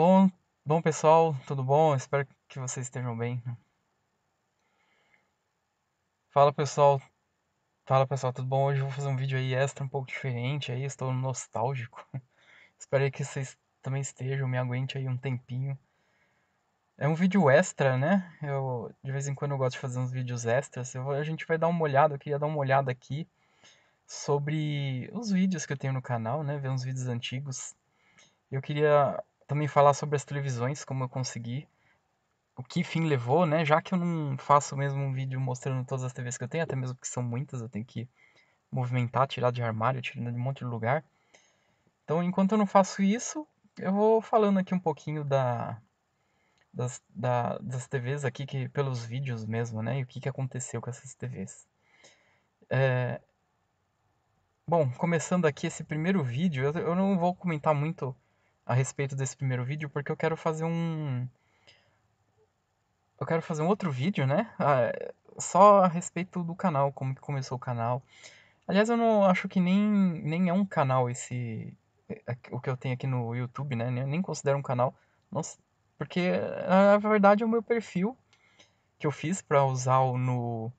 Bom, bom pessoal, tudo bom? Espero que vocês estejam bem. Fala pessoal, fala pessoal, tudo bom? Hoje eu vou fazer um vídeo aí extra, um pouco diferente aí, estou nostálgico. Espero que vocês também estejam, me aguente aí um tempinho. É um vídeo extra, né? Eu de vez em quando eu gosto de fazer uns vídeos extras. Eu, a gente vai dar uma olhada, eu queria dar uma olhada aqui sobre os vídeos que eu tenho no canal, né? Ver uns vídeos antigos. Eu queria também falar sobre as televisões, como eu consegui, o que fim levou, né? Já que eu não faço mesmo um vídeo mostrando todas as TVs que eu tenho, até mesmo que são muitas, eu tenho que movimentar, tirar de armário, tirando de um monte de lugar. Então, enquanto eu não faço isso, eu vou falando aqui um pouquinho da, das, da, das TVs aqui, que, pelos vídeos mesmo, né? E o que, que aconteceu com essas TVs. É... Bom, começando aqui esse primeiro vídeo, eu, eu não vou comentar muito a respeito desse primeiro vídeo, porque eu quero fazer um. Eu quero fazer um outro vídeo, né? Ah, só a respeito do canal, como que começou o canal. Aliás, eu não acho que nem, nem é um canal esse. É, é, o que eu tenho aqui no YouTube, né? Nem considero um canal. Nossa, porque, na verdade, é o meu perfil que eu fiz para usar no,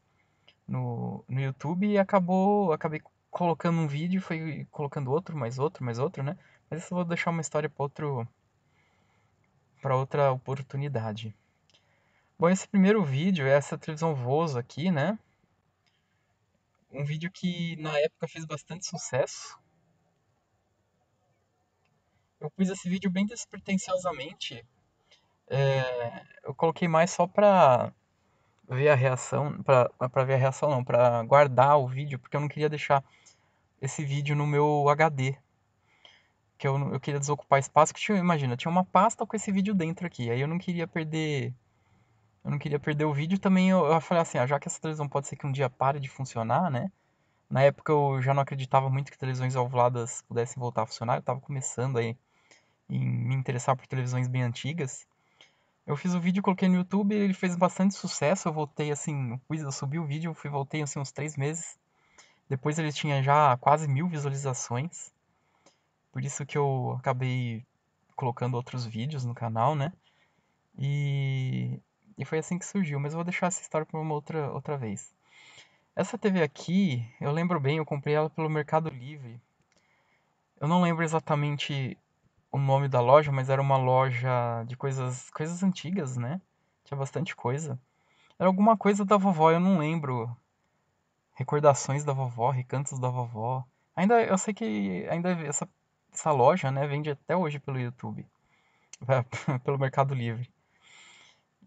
no, no YouTube e acabou. Acabei colocando um vídeo, foi colocando outro, mais outro, mais outro, né? Mas isso eu vou deixar uma história para outro para outra oportunidade. Bom, esse primeiro vídeo é essa televisão Vozo aqui, né? Um vídeo que na época fez bastante sucesso. Eu fiz esse vídeo bem despretensiosamente. É, eu coloquei mais só para ver a reação, para ver a reação não, para guardar o vídeo, porque eu não queria deixar esse vídeo no meu HD, que eu, eu queria desocupar espaço, que tinha, imagina, tinha uma pasta com esse vídeo dentro aqui, aí eu não queria perder, eu não queria perder o vídeo, também eu, eu falei assim, ah, já que essa televisão pode ser que um dia pare de funcionar, né, na época eu já não acreditava muito que televisões ovuladas pudessem voltar a funcionar, eu estava começando aí em me interessar por televisões bem antigas, eu fiz o vídeo, coloquei no YouTube, ele fez bastante sucesso. Eu voltei assim, eu subi o vídeo, fui voltei assim uns três meses. Depois ele tinha já quase mil visualizações. Por isso que eu acabei colocando outros vídeos no canal, né? E, e foi assim que surgiu, mas eu vou deixar essa história para uma outra, outra vez. Essa TV aqui, eu lembro bem, eu comprei ela pelo Mercado Livre. Eu não lembro exatamente o nome da loja, mas era uma loja de coisas, coisas antigas, né? Tinha bastante coisa. Era alguma coisa da vovó, eu não lembro. Recordações da vovó, recantos da vovó. Ainda eu sei que ainda essa essa loja né, vende até hoje pelo YouTube, pelo Mercado Livre.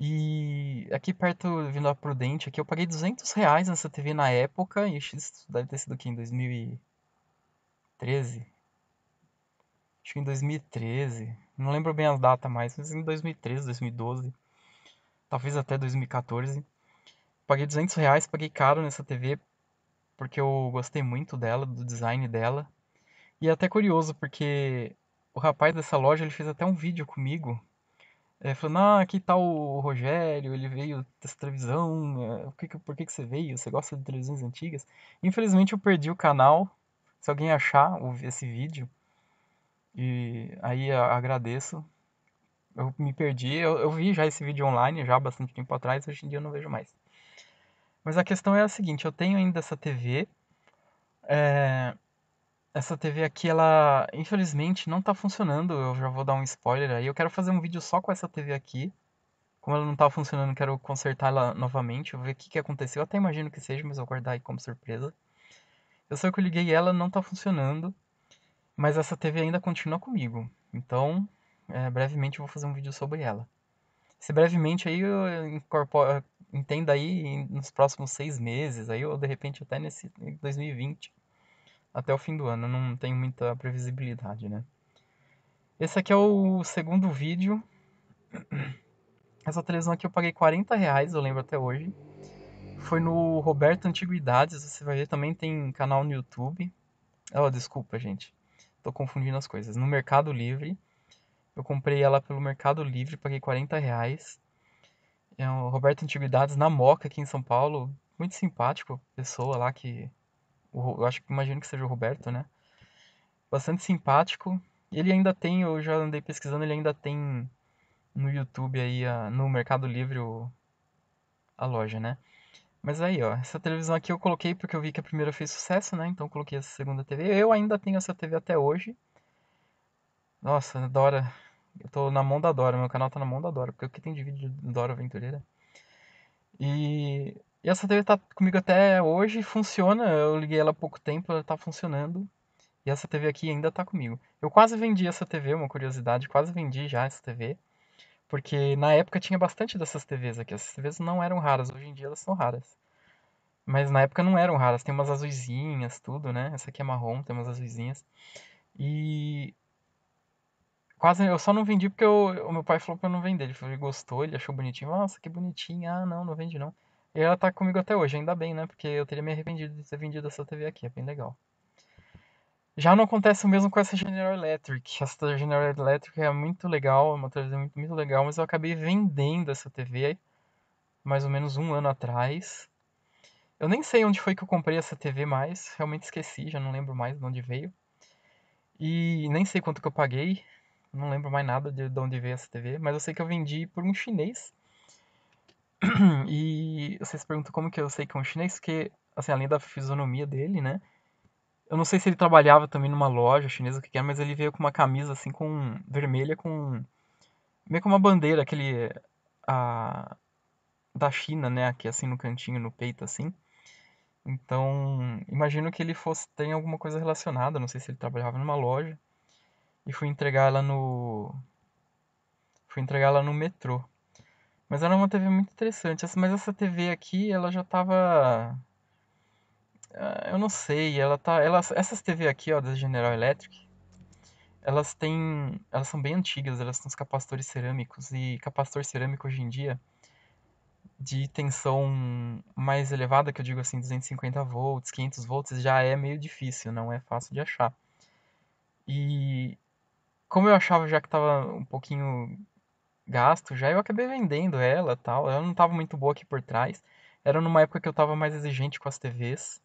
E aqui perto, vindo a Prudente, aqui eu paguei 200 reais nessa TV na época, e isso deve ter sido aqui em 2013? Acho que em 2013, não lembro bem as datas mais, mas em 2013, 2012, talvez até 2014. Paguei 200 reais, paguei caro nessa TV, porque eu gostei muito dela, do design dela. E é até curioso, porque o rapaz dessa loja ele fez até um vídeo comigo, é, falando: Ah, aqui tá o Rogério, ele veio dessa televisão, por, eh, que, por que, que você veio? Você gosta de televisões antigas? Infelizmente eu perdi o canal. Se alguém achar esse vídeo, e aí agradeço. Eu me perdi, eu, eu vi já esse vídeo online já há bastante tempo atrás, hoje em dia eu não vejo mais. Mas a questão é a seguinte, eu tenho ainda essa TV, é, eh, essa TV aqui, ela infelizmente não tá funcionando. Eu já vou dar um spoiler aí. Eu quero fazer um vídeo só com essa TV aqui. Como ela não tá funcionando, quero consertar ela novamente. Vou ver o que, que aconteceu. Eu até imagino que seja, mas eu vou guardar aí como surpresa. Eu sei que eu liguei ela, não tá funcionando. Mas essa TV ainda continua comigo. Então, é, brevemente eu vou fazer um vídeo sobre ela. Se brevemente aí eu incorporo, entenda aí nos próximos seis meses, aí ou de repente até nesse 2020 até o fim do ano, não tem muita previsibilidade, né? Esse aqui é o segundo vídeo. Essa televisão aqui eu paguei 40 reais, eu lembro até hoje. Foi no Roberto Antiguidades, você vai ver, também tem canal no YouTube. Oh, desculpa, gente. Tô confundindo as coisas. No Mercado Livre. Eu comprei ela pelo Mercado Livre, paguei 40 reais. É o Roberto Antiguidades na Moca, aqui em São Paulo. Muito simpático, pessoa lá que eu acho que imagino que seja o Roberto, né? Bastante simpático. E ele ainda tem, eu já andei pesquisando, ele ainda tem no YouTube aí, a, no Mercado Livre, o, a loja, né? Mas aí, ó, essa televisão aqui eu coloquei porque eu vi que a primeira fez sucesso, né? Então coloquei essa segunda TV. Eu ainda tenho essa TV até hoje. Nossa, Dora. Eu tô na mão da Dora, meu canal tá na mão da Dora, porque o que tem de vídeo de Dora Aventureira? E e essa TV tá comigo até hoje, funciona. Eu liguei ela há pouco tempo, ela tá funcionando. E essa TV aqui ainda tá comigo. Eu quase vendi essa TV, uma curiosidade, quase vendi já essa TV. Porque na época tinha bastante dessas TVs aqui. Essas TVs não eram raras, hoje em dia elas são raras. Mas na época não eram raras, tem umas azuisinhas tudo, né? Essa aqui é marrom, tem umas azuisinhas E quase eu só não vendi porque eu, o meu pai falou pra eu não vender. Ele, falou, ele gostou, ele achou bonitinho. Nossa, que bonitinho. Ah, não, não vende não. E ela tá comigo até hoje, ainda bem, né? Porque eu teria me arrependido de ter vendido essa TV aqui, é bem legal. Já não acontece o mesmo com essa General Electric. Essa General Electric é muito legal, é uma televisão muito, muito legal, mas eu acabei vendendo essa TV mais ou menos um ano atrás. Eu nem sei onde foi que eu comprei essa TV mais, realmente esqueci, já não lembro mais de onde veio. E nem sei quanto que eu paguei, não lembro mais nada de, de onde veio essa TV, mas eu sei que eu vendi por um chinês e você se pergunta como que eu sei que é um chinês, porque, assim, além da fisionomia dele, né? Eu não sei se ele trabalhava também numa loja chinesa, o que era, mas ele veio com uma camisa, assim, com vermelha, com... Meio com uma bandeira, aquele... A, da China, né? Aqui, assim, no cantinho, no peito, assim. Então, imagino que ele fosse tem alguma coisa relacionada. Não sei se ele trabalhava numa loja. E fui entregar ela no. Fui entregar ela no metrô. Mas era uma TV muito interessante. Mas essa TV aqui, ela já tava. Ah, eu não sei, ela tá. Ela, essas TV aqui, ó, da General Electric, elas têm. Elas são bem antigas, elas têm os capacitores cerâmicos. E capacitor cerâmico hoje em dia, de tensão mais elevada, que eu digo assim, 250 volts, 500 volts, já é meio difícil, não é fácil de achar. E como eu achava já que estava um pouquinho gasto já, eu acabei vendendo ela tal. Ela não estava muito boa aqui por trás. Era numa época que eu estava mais exigente com as TVs.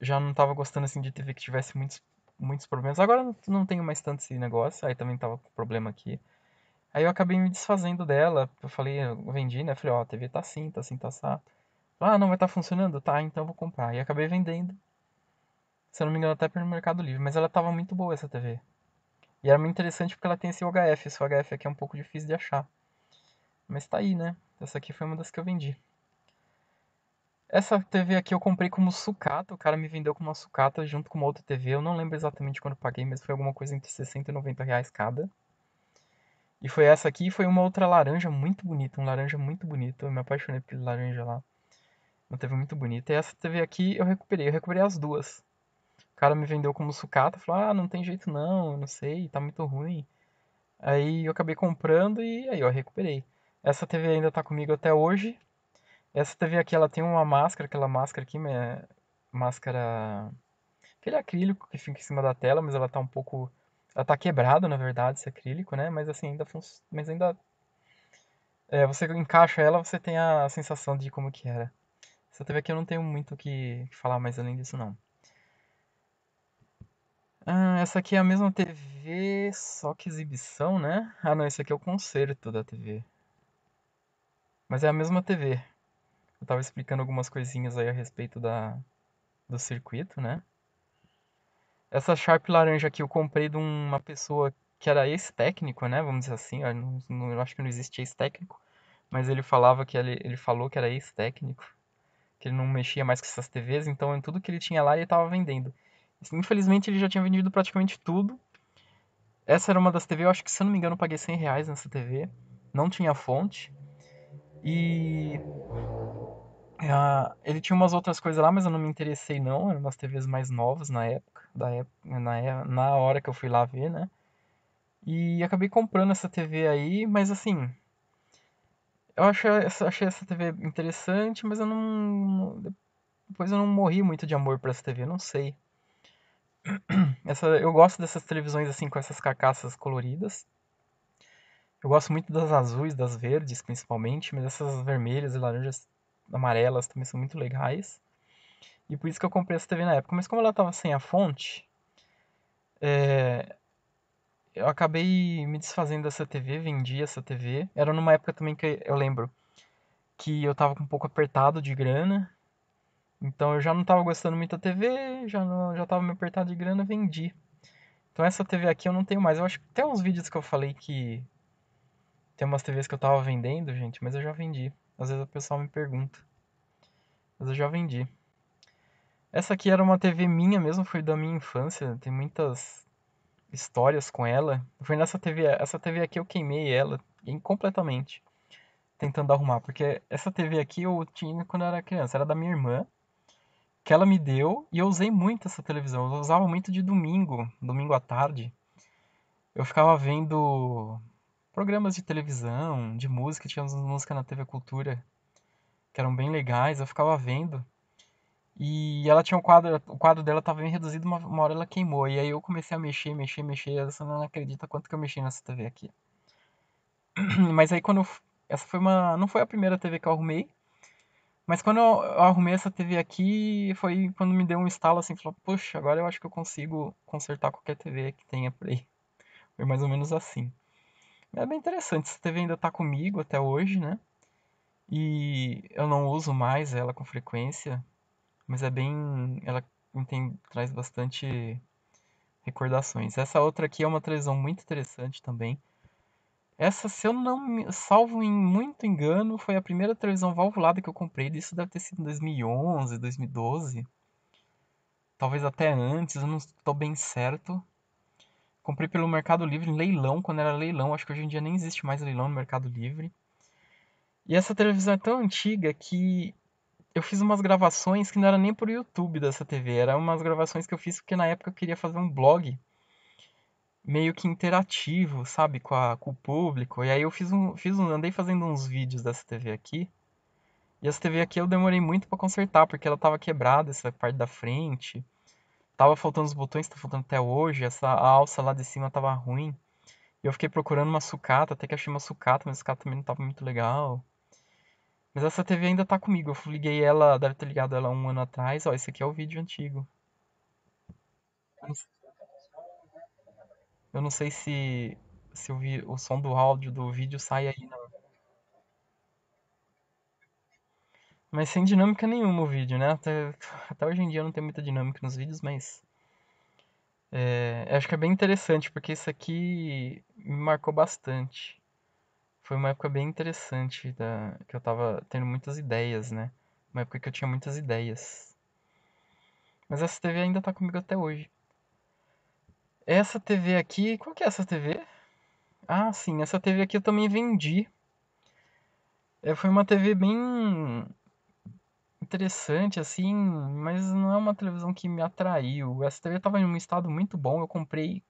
Já não estava gostando assim de TV que tivesse muitos, muitos problemas. Agora não, não tenho mais tanto esse negócio. Aí também tava com problema aqui. Aí eu acabei me desfazendo dela. Eu falei, eu vendi, né? Falei, ó, oh, a TV tá assim, tá assim, tá assado. Ah, não, vai tá funcionando? Tá, então eu vou comprar. E acabei vendendo. Se eu não me engano, até pelo Mercado Livre. Mas ela tava muito boa essa TV. E era muito interessante porque ela tem esse UHF. Esse UHF aqui é um pouco difícil de achar. Mas tá aí, né? Essa aqui foi uma das que eu vendi. Essa TV aqui eu comprei como sucata. O cara me vendeu como uma sucata junto com uma outra TV. Eu não lembro exatamente quando paguei, mas foi alguma coisa entre 60 e 90 reais cada. E foi essa aqui e foi uma outra laranja muito bonita. Um laranja muito bonito. Eu me apaixonei pelo laranja lá. Uma TV muito bonita. E essa TV aqui eu recuperei. Eu recuperei as duas. O cara me vendeu como sucata, falou, ah, não tem jeito não, não sei, tá muito ruim. Aí eu acabei comprando e aí eu recuperei. Essa TV ainda tá comigo até hoje. Essa TV aqui, ela tem uma máscara, aquela máscara aqui, né? máscara... Aquele acrílico que fica em cima da tela, mas ela tá um pouco... Ela tá quebrada, na verdade, esse acrílico, né? Mas assim, ainda funciona mas ainda... É, você encaixa ela, você tem a sensação de como que era. Essa TV aqui eu não tenho muito o que falar mais além disso, não. Ah, essa aqui é a mesma TV, só que exibição, né? Ah, não, esse aqui é o concerto da TV. Mas é a mesma TV. Eu tava explicando algumas coisinhas aí a respeito da, do circuito, né? Essa Sharp laranja aqui eu comprei de uma pessoa que era ex-técnico, né? Vamos dizer assim, eu ah, não, não eu acho que não existe ex-técnico, mas ele falava que ele, ele falou que era ex-técnico, que ele não mexia mais com essas TVs, então em tudo que ele tinha lá ele tava vendendo. Infelizmente ele já tinha vendido praticamente tudo. Essa era uma das TVs eu acho que se eu não me engano eu paguei 100 reais nessa TV. Não tinha fonte. E uh, ele tinha umas outras coisas lá, mas eu não me interessei não. Eram umas TVs mais novas na época, da época na, é, na hora que eu fui lá ver, né? E acabei comprando essa TV aí, mas assim, eu achei, achei essa TV interessante, mas eu não. Depois eu não morri muito de amor para essa TV, não sei. Essa, eu gosto dessas televisões assim com essas carcaças coloridas. Eu gosto muito das azuis, das verdes principalmente, mas essas vermelhas e laranjas amarelas também são muito legais. E por isso que eu comprei essa TV na época. Mas como ela estava sem a fonte, é... eu acabei me desfazendo dessa TV, vendi essa TV. Era numa época também que eu lembro que eu estava um pouco apertado de grana então eu já não estava gostando muito da TV, já não, já estava me apertado de grana, vendi. Então essa TV aqui eu não tenho mais. Eu acho que tem uns vídeos que eu falei que tem umas TVs que eu estava vendendo, gente, mas eu já vendi. Às vezes o pessoal me pergunta. Mas eu já vendi. Essa aqui era uma TV minha mesmo, foi da minha infância, tem muitas histórias com ela. Foi nessa TV, essa TV aqui eu queimei ela completamente tentando arrumar, porque essa TV aqui eu tinha quando eu era criança, era da minha irmã que ela me deu e eu usei muito essa televisão. Eu usava muito de domingo, domingo à tarde. Eu ficava vendo programas de televisão, de música, tínhamos música na TV Cultura que eram bem legais, eu ficava vendo. E ela tinha um quadro, o quadro dela estava bem reduzido, uma, uma hora ela queimou. E aí eu comecei a mexer, mexer, mexer. Você não acredita quanto que eu mexi nessa TV aqui. Mas aí quando eu, essa foi uma, não foi a primeira TV que eu arrumei, mas quando eu arrumei essa TV aqui, foi quando me deu um estalo assim, falou, poxa, agora eu acho que eu consigo consertar qualquer TV que tenha por aí. Foi mais ou menos assim. É bem interessante, essa TV ainda tá comigo até hoje, né? E eu não uso mais ela com frequência, mas é bem. Ela tem, traz bastante recordações. Essa outra aqui é uma televisão muito interessante também. Essa, se eu não me salvo em muito engano, foi a primeira televisão valvulada que eu comprei. Isso deve ter sido em 2011, 2012. Talvez até antes, eu não estou bem certo. Comprei pelo Mercado Livre em leilão, quando era leilão. Acho que hoje em dia nem existe mais leilão no Mercado Livre. E essa televisão é tão antiga que eu fiz umas gravações que não era nem pro YouTube dessa TV. Era umas gravações que eu fiz porque na época eu queria fazer um blog meio que interativo, sabe, com, a, com o público. E aí eu fiz um, fiz um, andei fazendo uns vídeos dessa TV aqui. E essa TV aqui eu demorei muito para consertar, porque ela tava quebrada, essa parte da frente. Tava faltando os botões, tá faltando até hoje. Essa alça lá de cima tava ruim. E eu fiquei procurando uma sucata, até que achei uma sucata, mas a sucata também não tava muito legal. Mas essa TV ainda tá comigo. Eu liguei ela, deve ter ligado ela um ano atrás. Ó, esse aqui é o vídeo antigo. Nossa. Eu não sei se, se o, o som do áudio do vídeo sai aí, não. Mas sem dinâmica nenhuma o vídeo, né? Até, até hoje em dia não tem muita dinâmica nos vídeos, mas. É, acho que é bem interessante, porque isso aqui me marcou bastante. Foi uma época bem interessante, da, que eu tava tendo muitas ideias, né? Uma época que eu tinha muitas ideias. Mas essa TV ainda tá comigo até hoje. Essa TV aqui, qual que é essa TV? Ah, sim, essa TV aqui eu também vendi. É, foi uma TV bem interessante, assim, mas não é uma televisão que me atraiu. Essa TV tava em um estado muito bom, eu comprei.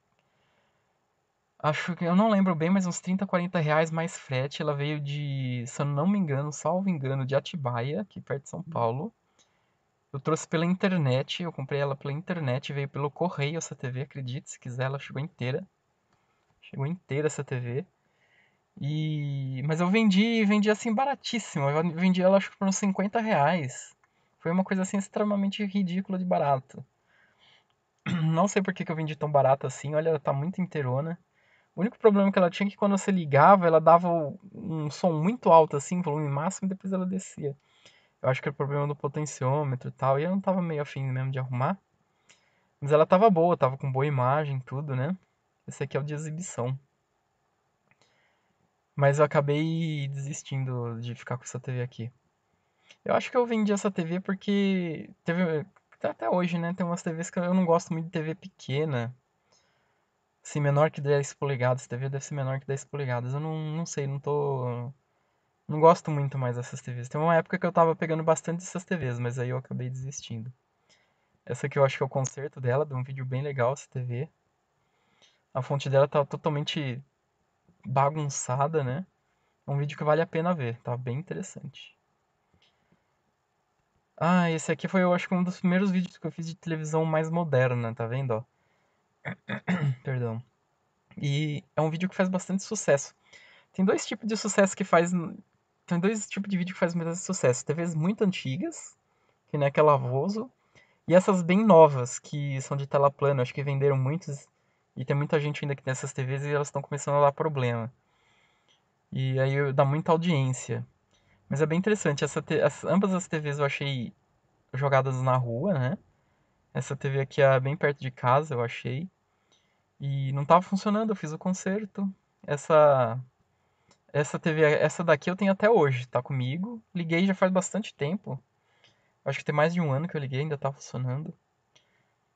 Acho que eu não lembro bem, mas uns 30, 40 reais mais frete. Ela veio de, se eu não me engano, salvo engano, de Atibaia, aqui perto de São hum. Paulo. Eu trouxe pela internet, eu comprei ela pela internet, veio pelo correio essa TV, acredite se quiser, ela chegou inteira. Chegou inteira essa TV. E... Mas eu vendi, vendi assim baratíssimo. Eu vendi ela acho que por uns 50 reais. Foi uma coisa assim extremamente ridícula de barato. Não sei por que, que eu vendi tão barato assim. Olha, ela tá muito inteirona. O único problema que ela tinha é que quando você ligava, ela dava um som muito alto assim, volume máximo, e depois ela descia. Eu acho que era é problema do potenciômetro e tal. E ela não tava meio afim mesmo de arrumar. Mas ela tava boa, tava com boa imagem, tudo, né? Esse aqui é o de exibição. Mas eu acabei desistindo de ficar com essa TV aqui. Eu acho que eu vendi essa TV porque teve até hoje, né? Tem umas TVs que eu não gosto muito de TV pequena. assim menor que 10 polegadas, TV deve ser menor que 10 polegadas. Eu não, não sei, não tô não gosto muito mais dessas TVs. Tem uma época que eu tava pegando bastante essas TVs, mas aí eu acabei desistindo. Essa aqui eu acho que é o conserto dela, de um vídeo bem legal essa TV. A fonte dela tá totalmente bagunçada, né? É um vídeo que vale a pena ver, tá bem interessante. Ah, esse aqui foi, eu acho que um dos primeiros vídeos que eu fiz de televisão mais moderna, tá vendo, ó? Perdão. E é um vídeo que faz bastante sucesso. Tem dois tipos de sucesso que faz tem dois tipos de vídeo que fazem mais sucesso. TVs muito antigas, que nem aquela e essas bem novas, que são de tela plana, acho que venderam muitos e tem muita gente ainda que tem essas TVs e elas estão começando a dar problema. E aí dá muita audiência. Mas é bem interessante, essa te... as... ambas as TVs eu achei jogadas na rua, né? Essa TV aqui é bem perto de casa, eu achei. E não estava funcionando, eu fiz o conserto. Essa essa TV, essa daqui eu tenho até hoje, tá comigo. Liguei já faz bastante tempo. Acho que tem mais de um ano que eu liguei, ainda tá funcionando.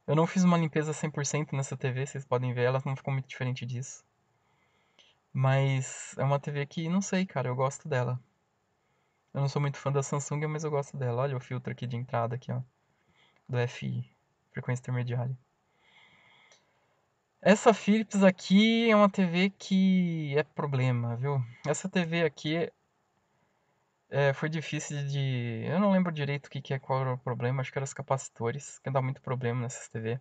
Eu não fiz uma limpeza 100% nessa TV, vocês podem ver, ela não ficou muito diferente disso. Mas é uma TV que, não sei, cara, eu gosto dela. Eu não sou muito fã da Samsung, mas eu gosto dela. Olha o filtro aqui de entrada aqui, ó. Do FI, frequência intermediária. Essa Philips aqui é uma TV que é problema, viu? Essa TV aqui é, foi difícil de... Eu não lembro direito o que, que é, qual era o problema, acho que eram os capacitores, que dá muito problema nessas TV.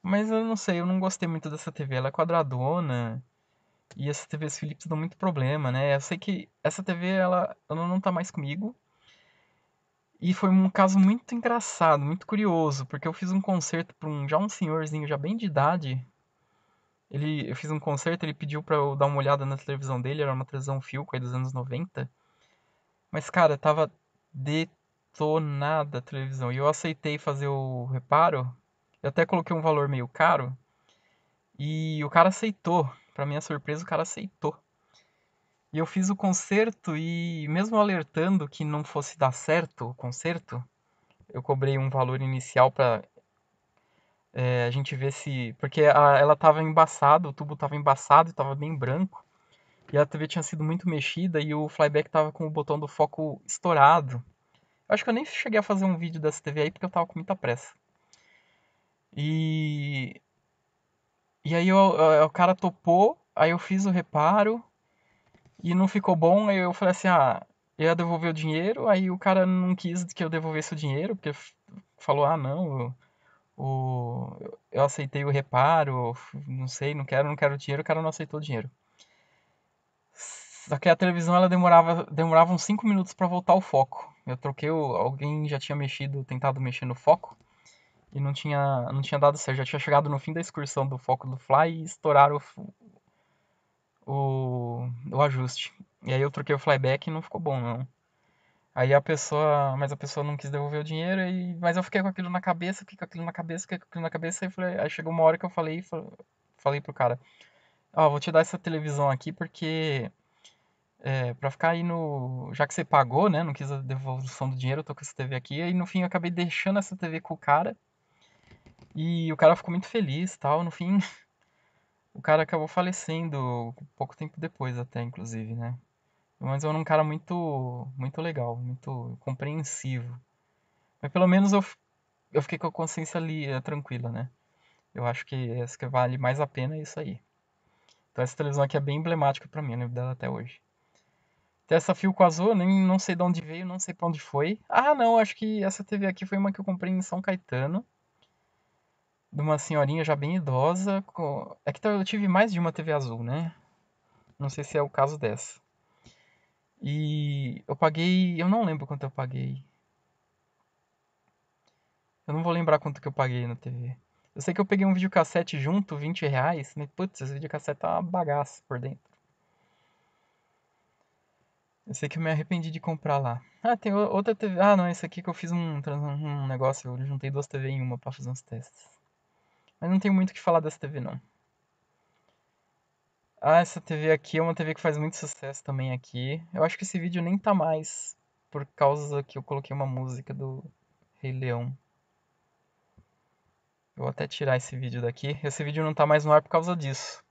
Mas eu não sei, eu não gostei muito dessa TV, ela é quadradona, e essas TVs Philips dão muito problema, né? Eu sei que essa TV, ela, ela não tá mais comigo, e foi um caso muito engraçado, muito curioso, porque eu fiz um concerto para um já um senhorzinho já bem de idade, ele, eu fiz um concerto, ele pediu pra eu dar uma olhada na televisão dele, era uma televisão Philco aí dos anos 90. Mas, cara, tava detonada a televisão. E eu aceitei fazer o reparo. Eu até coloquei um valor meio caro. E o cara aceitou. Pra minha surpresa, o cara aceitou. E eu fiz o concerto e mesmo alertando que não fosse dar certo o concerto, eu cobrei um valor inicial para é, a gente vê se. Porque a, ela estava embaçada, o tubo estava embaçado, estava bem branco. E a TV tinha sido muito mexida e o flyback estava com o botão do foco estourado. Acho que eu nem cheguei a fazer um vídeo dessa TV aí porque eu estava com muita pressa. E. E aí eu, eu, o cara topou, aí eu fiz o reparo e não ficou bom. Aí eu falei assim: ah, eu ia devolver o dinheiro. Aí o cara não quis que eu devolvesse o dinheiro porque falou: ah, não. Eu o, eu aceitei o reparo, não sei, não quero, não quero dinheiro, o cara não aceitou o dinheiro. Só que a televisão ela demorava, demorava uns 5 minutos para voltar o foco. Eu troquei, o, alguém já tinha mexido, tentado mexer no foco e não tinha, não tinha dado certo. Já tinha chegado no fim da excursão do foco do fly e estouraram o, o, o ajuste. E aí eu troquei o flyback e não ficou bom não. Aí a pessoa, mas a pessoa não quis devolver o dinheiro, e, mas eu fiquei com aquilo na cabeça, fiquei com aquilo na cabeça, fiquei com aquilo na cabeça, e falei, aí chegou uma hora que eu falei, falei pro cara, ó, oh, vou te dar essa televisão aqui porque é, pra ficar aí no. Já que você pagou, né? Não quis a devolução do dinheiro, eu tô com essa TV aqui. Aí no fim eu acabei deixando essa TV com o cara. E o cara ficou muito feliz tal. No fim, o cara acabou falecendo pouco tempo depois, até, inclusive, né? mas eu é era um cara muito, muito legal, muito compreensivo. Mas pelo menos eu, eu fiquei com a consciência ali, eh, tranquila, né? Eu acho que essa que vale mais a pena é isso aí. Então essa televisão aqui é bem emblemática para mim, eu lembro dela até hoje. Então, essa com Azul, nem não sei de onde veio, não sei para onde foi. Ah, não, acho que essa TV aqui foi uma que eu comprei em São Caetano. De uma senhorinha já bem idosa. Com... É que tá, eu tive mais de uma TV azul, né? Não sei se é o caso dessa. E eu paguei, eu não lembro quanto eu paguei. Eu não vou lembrar quanto que eu paguei na TV. Eu sei que eu peguei um videocassete junto, 20 reais. Né? Putz, esse videocassete tá uma bagaça por dentro. Eu sei que eu me arrependi de comprar lá. Ah, tem outra TV. Ah, não, esse aqui que eu fiz um, um negócio. Eu juntei duas TV em uma pra fazer uns testes. Mas não tenho muito o que falar dessa TV, não. Ah, essa TV aqui é uma TV que faz muito sucesso também aqui. Eu acho que esse vídeo nem tá mais por causa que eu coloquei uma música do Rei Leão. Eu vou até tirar esse vídeo daqui. Esse vídeo não tá mais no ar por causa disso.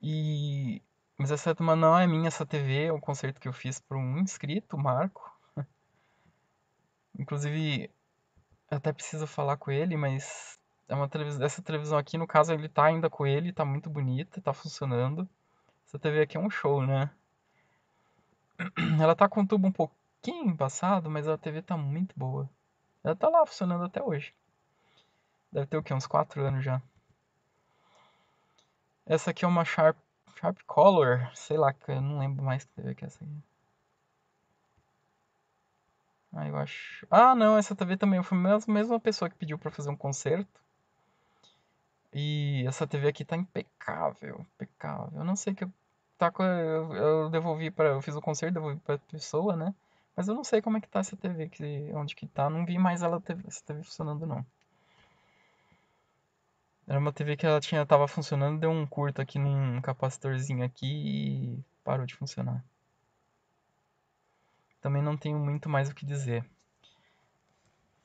E mas essa turma não é minha, essa TV é um concerto que eu fiz para um inscrito, Marco. Inclusive, até preciso falar com ele, mas é uma televisão, essa televisão aqui, no caso, ele tá ainda com ele, tá muito bonita, tá funcionando. Essa TV aqui é um show, né? Ela tá com o tubo um pouquinho passado, mas a TV tá muito boa. Ela tá lá funcionando até hoje. Deve ter o quê? Uns 4 anos já. Essa aqui é uma Sharp, Sharp Color, sei lá, eu não lembro mais que TV que é essa aqui. Ah, eu acho. Ah, não, essa TV também foi a mesma pessoa que pediu para fazer um concerto. E essa TV aqui tá impecável, impecável. Eu não sei que eu, tá eu, eu devolvi para eu fiz o conserto, devolvi para pessoa, né? Mas eu não sei como é que tá essa TV, que, onde que tá. Não vi mais ela essa TV funcionando, não. Era uma TV que ela tinha, tava funcionando, deu um curto aqui num capacitorzinho aqui e parou de funcionar. Também não tenho muito mais o que dizer.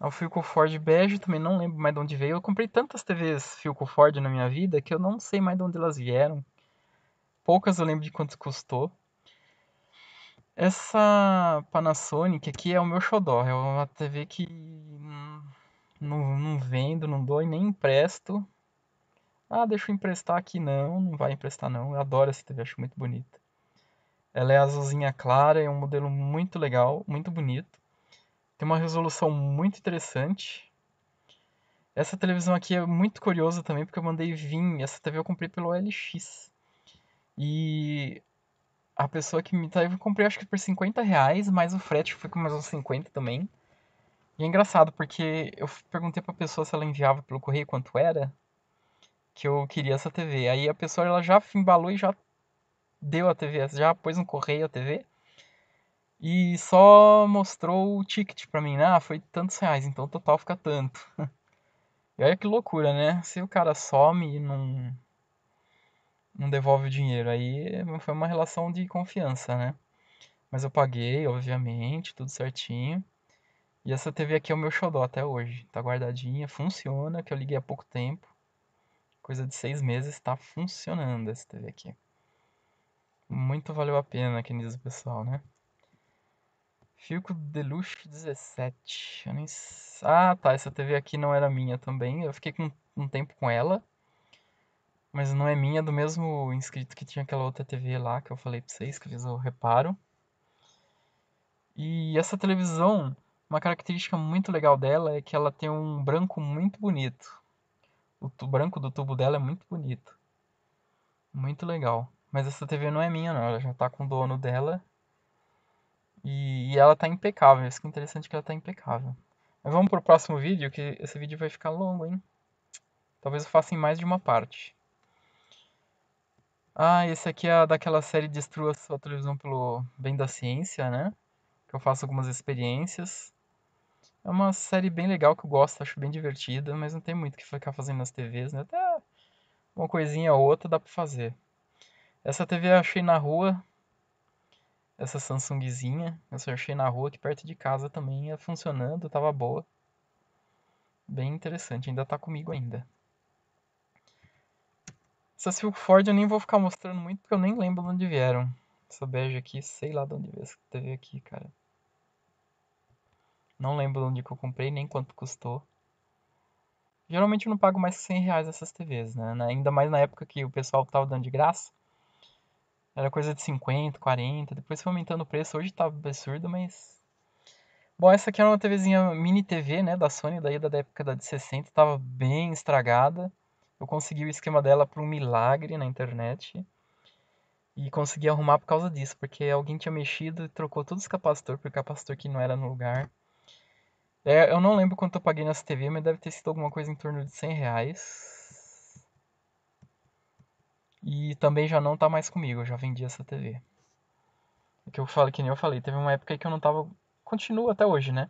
A é Philco Ford bege, também não lembro mais de onde veio. Eu comprei tantas TVs Philco Ford na minha vida que eu não sei mais de onde elas vieram. Poucas eu lembro de quanto custou. Essa Panasonic aqui é o meu xodó. É uma TV que não, não vendo, não dou e nem empresto. Ah, deixa eu emprestar aqui. Não, não vai emprestar não. Eu adoro essa TV, acho muito bonita. Ela é azulzinha clara, é um modelo muito legal, muito bonito. Tem uma resolução muito interessante. Essa televisão aqui é muito curiosa também, porque eu mandei vir. Essa TV eu comprei pelo LX. E a pessoa que me teve, eu comprei acho que por 50 reais, mais o frete foi com mais uns 50 também. E é engraçado, porque eu perguntei pra pessoa se ela enviava pelo correio quanto era que eu queria essa TV. Aí a pessoa ela já embalou e já deu a TV, já pôs no correio a TV. E só mostrou o ticket para mim, né? Ah, foi tantos reais, então o total fica tanto. e olha que loucura, né? Se o cara some e não, não devolve o dinheiro, aí foi uma relação de confiança, né? Mas eu paguei, obviamente, tudo certinho. E essa TV aqui é o meu xodó até hoje. Tá guardadinha, funciona, que eu liguei há pouco tempo. Coisa de seis meses, tá funcionando essa TV aqui. Muito valeu a pena, que diz o pessoal, né? Fico Deluxe 17. Eu nem... Ah, tá. Essa TV aqui não era minha também. Eu fiquei com um tempo com ela. Mas não é minha, é do mesmo inscrito que tinha aquela outra TV lá que eu falei pra vocês, que eu fiz o reparo. E essa televisão, uma característica muito legal dela é que ela tem um branco muito bonito. O branco do tubo dela é muito bonito. Muito legal. Mas essa TV não é minha, não. Ela já tá com o dono dela. E, e ela tá impecável. Isso que é interessante que ela tá impecável. Mas vamos pro próximo vídeo, que esse vídeo vai ficar longo, hein? Talvez eu faça em mais de uma parte. Ah, esse aqui é daquela série Destrua Sua Televisão pelo Bem da Ciência, né? Que eu faço algumas experiências. É uma série bem legal que eu gosto, acho bem divertida, mas não tem muito o que ficar fazendo nas TVs, né? Até uma coisinha ou outra dá pra fazer. Essa TV eu achei na rua, essa Samsungzinha. Eu só achei na rua, aqui perto de casa também ia funcionando, tava boa. Bem interessante, ainda está comigo ainda. essa Silk Ford eu nem vou ficar mostrando muito, porque eu nem lembro de onde vieram. Essa bege aqui, sei lá de onde veio essa TV aqui, cara. Não lembro de onde que eu comprei, nem quanto custou. Geralmente eu não pago mais que 100 reais essas TVs, né? Ainda mais na época que o pessoal tava dando de graça. Era coisa de 50, 40, depois foi aumentando o preço. Hoje tá absurdo, mas. Bom, essa aqui era uma TVzinha mini TV, né, da Sony, daí da época de 60, tava bem estragada. Eu consegui o esquema dela por um milagre na internet. E consegui arrumar por causa disso, porque alguém tinha mexido e trocou todos os capacitores por capacitor que não era no lugar. É, eu não lembro quanto eu paguei nessa TV, mas deve ter sido alguma coisa em torno de 100 reais. E também já não tá mais comigo, eu já vendi essa TV. O é que eu falo, que nem eu falei, teve uma época que eu não tava. Continuo até hoje, né?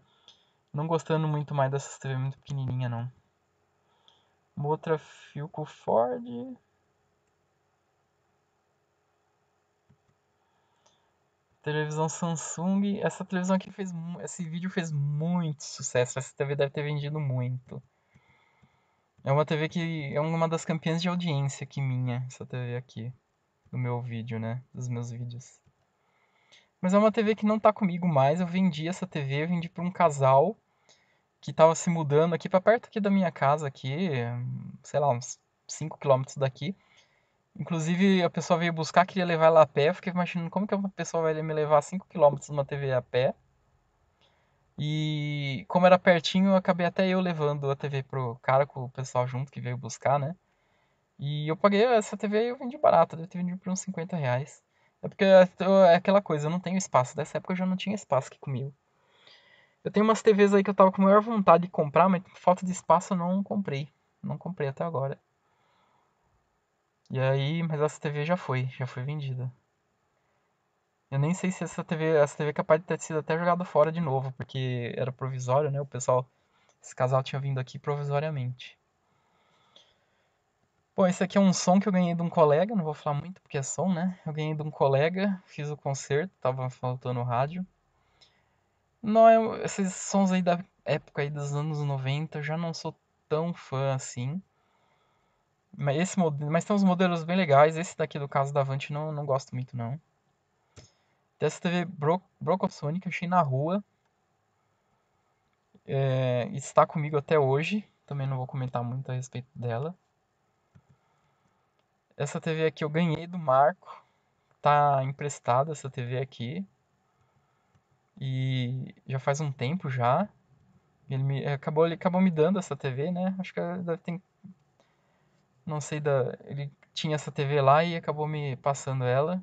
Não gostando muito mais dessas TV muito pequenininha, não. Uma outra Philco Ford. televisão Samsung. Essa televisão aqui fez. Esse vídeo fez muito sucesso. Essa TV deve ter vendido muito. É uma TV que é uma das campeãs de audiência aqui minha, essa TV aqui. Do meu vídeo, né? Dos meus vídeos. Mas é uma TV que não tá comigo mais. Eu vendi essa TV, eu vendi pra um casal que tava se mudando aqui para perto aqui da minha casa, aqui, sei lá, uns 5 quilômetros daqui. Inclusive, a pessoa veio buscar, queria levar ela a pé. Eu fiquei imaginando como que uma pessoa vai me levar 5 quilômetros numa TV a pé. E como era pertinho, acabei até eu levando a TV pro cara com o pessoal junto que veio buscar, né? E eu paguei essa TV eu vendi barato, deve ter vendido por uns 50 reais. É porque é, é aquela coisa, eu não tenho espaço. Dessa época eu já não tinha espaço aqui comigo. Eu tenho umas TVs aí que eu tava com a maior vontade de comprar, mas por falta de espaço eu não comprei. Não comprei até agora. E aí, mas essa TV já foi, já foi vendida. Eu nem sei se essa TV, essa TV é capaz de ter sido até jogada fora de novo, porque era provisório, né? O pessoal, esse casal tinha vindo aqui provisoriamente. Bom, esse aqui é um som que eu ganhei de um colega, não vou falar muito porque é som, né? Eu ganhei de um colega, fiz o concerto, tava faltando rádio. Não, esses sons aí da época aí dos anos 90, eu já não sou tão fã assim. Mas, esse, mas tem uns modelos bem legais, esse daqui do caso da Avante não, não gosto muito não. Dessa TV Bro Broco Sonic eu achei na rua. É, está comigo até hoje. Também não vou comentar muito a respeito dela. Essa TV aqui eu ganhei do Marco. Tá emprestada essa TV aqui. E já faz um tempo já. Ele me, acabou, ele acabou me dando essa TV, né? Acho que deve ter. Não sei da. Ele tinha essa TV lá e acabou me passando ela.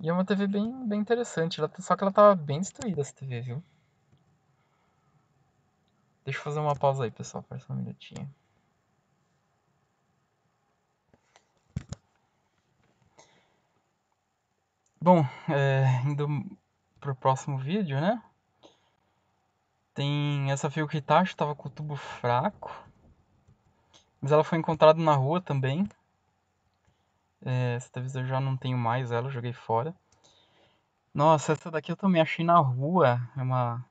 E é uma TV bem, bem interessante, só que ela tava bem destruída essa TV, viu? Deixa eu fazer uma pausa aí, pessoal, para só um minutinho. Bom, é, indo pro próximo vídeo, né? Tem essa fio que tava com o tubo fraco. Mas ela foi encontrada na rua também. É, essa televisão eu já não tenho mais ela, joguei fora. Nossa, essa daqui eu também achei na rua. É uma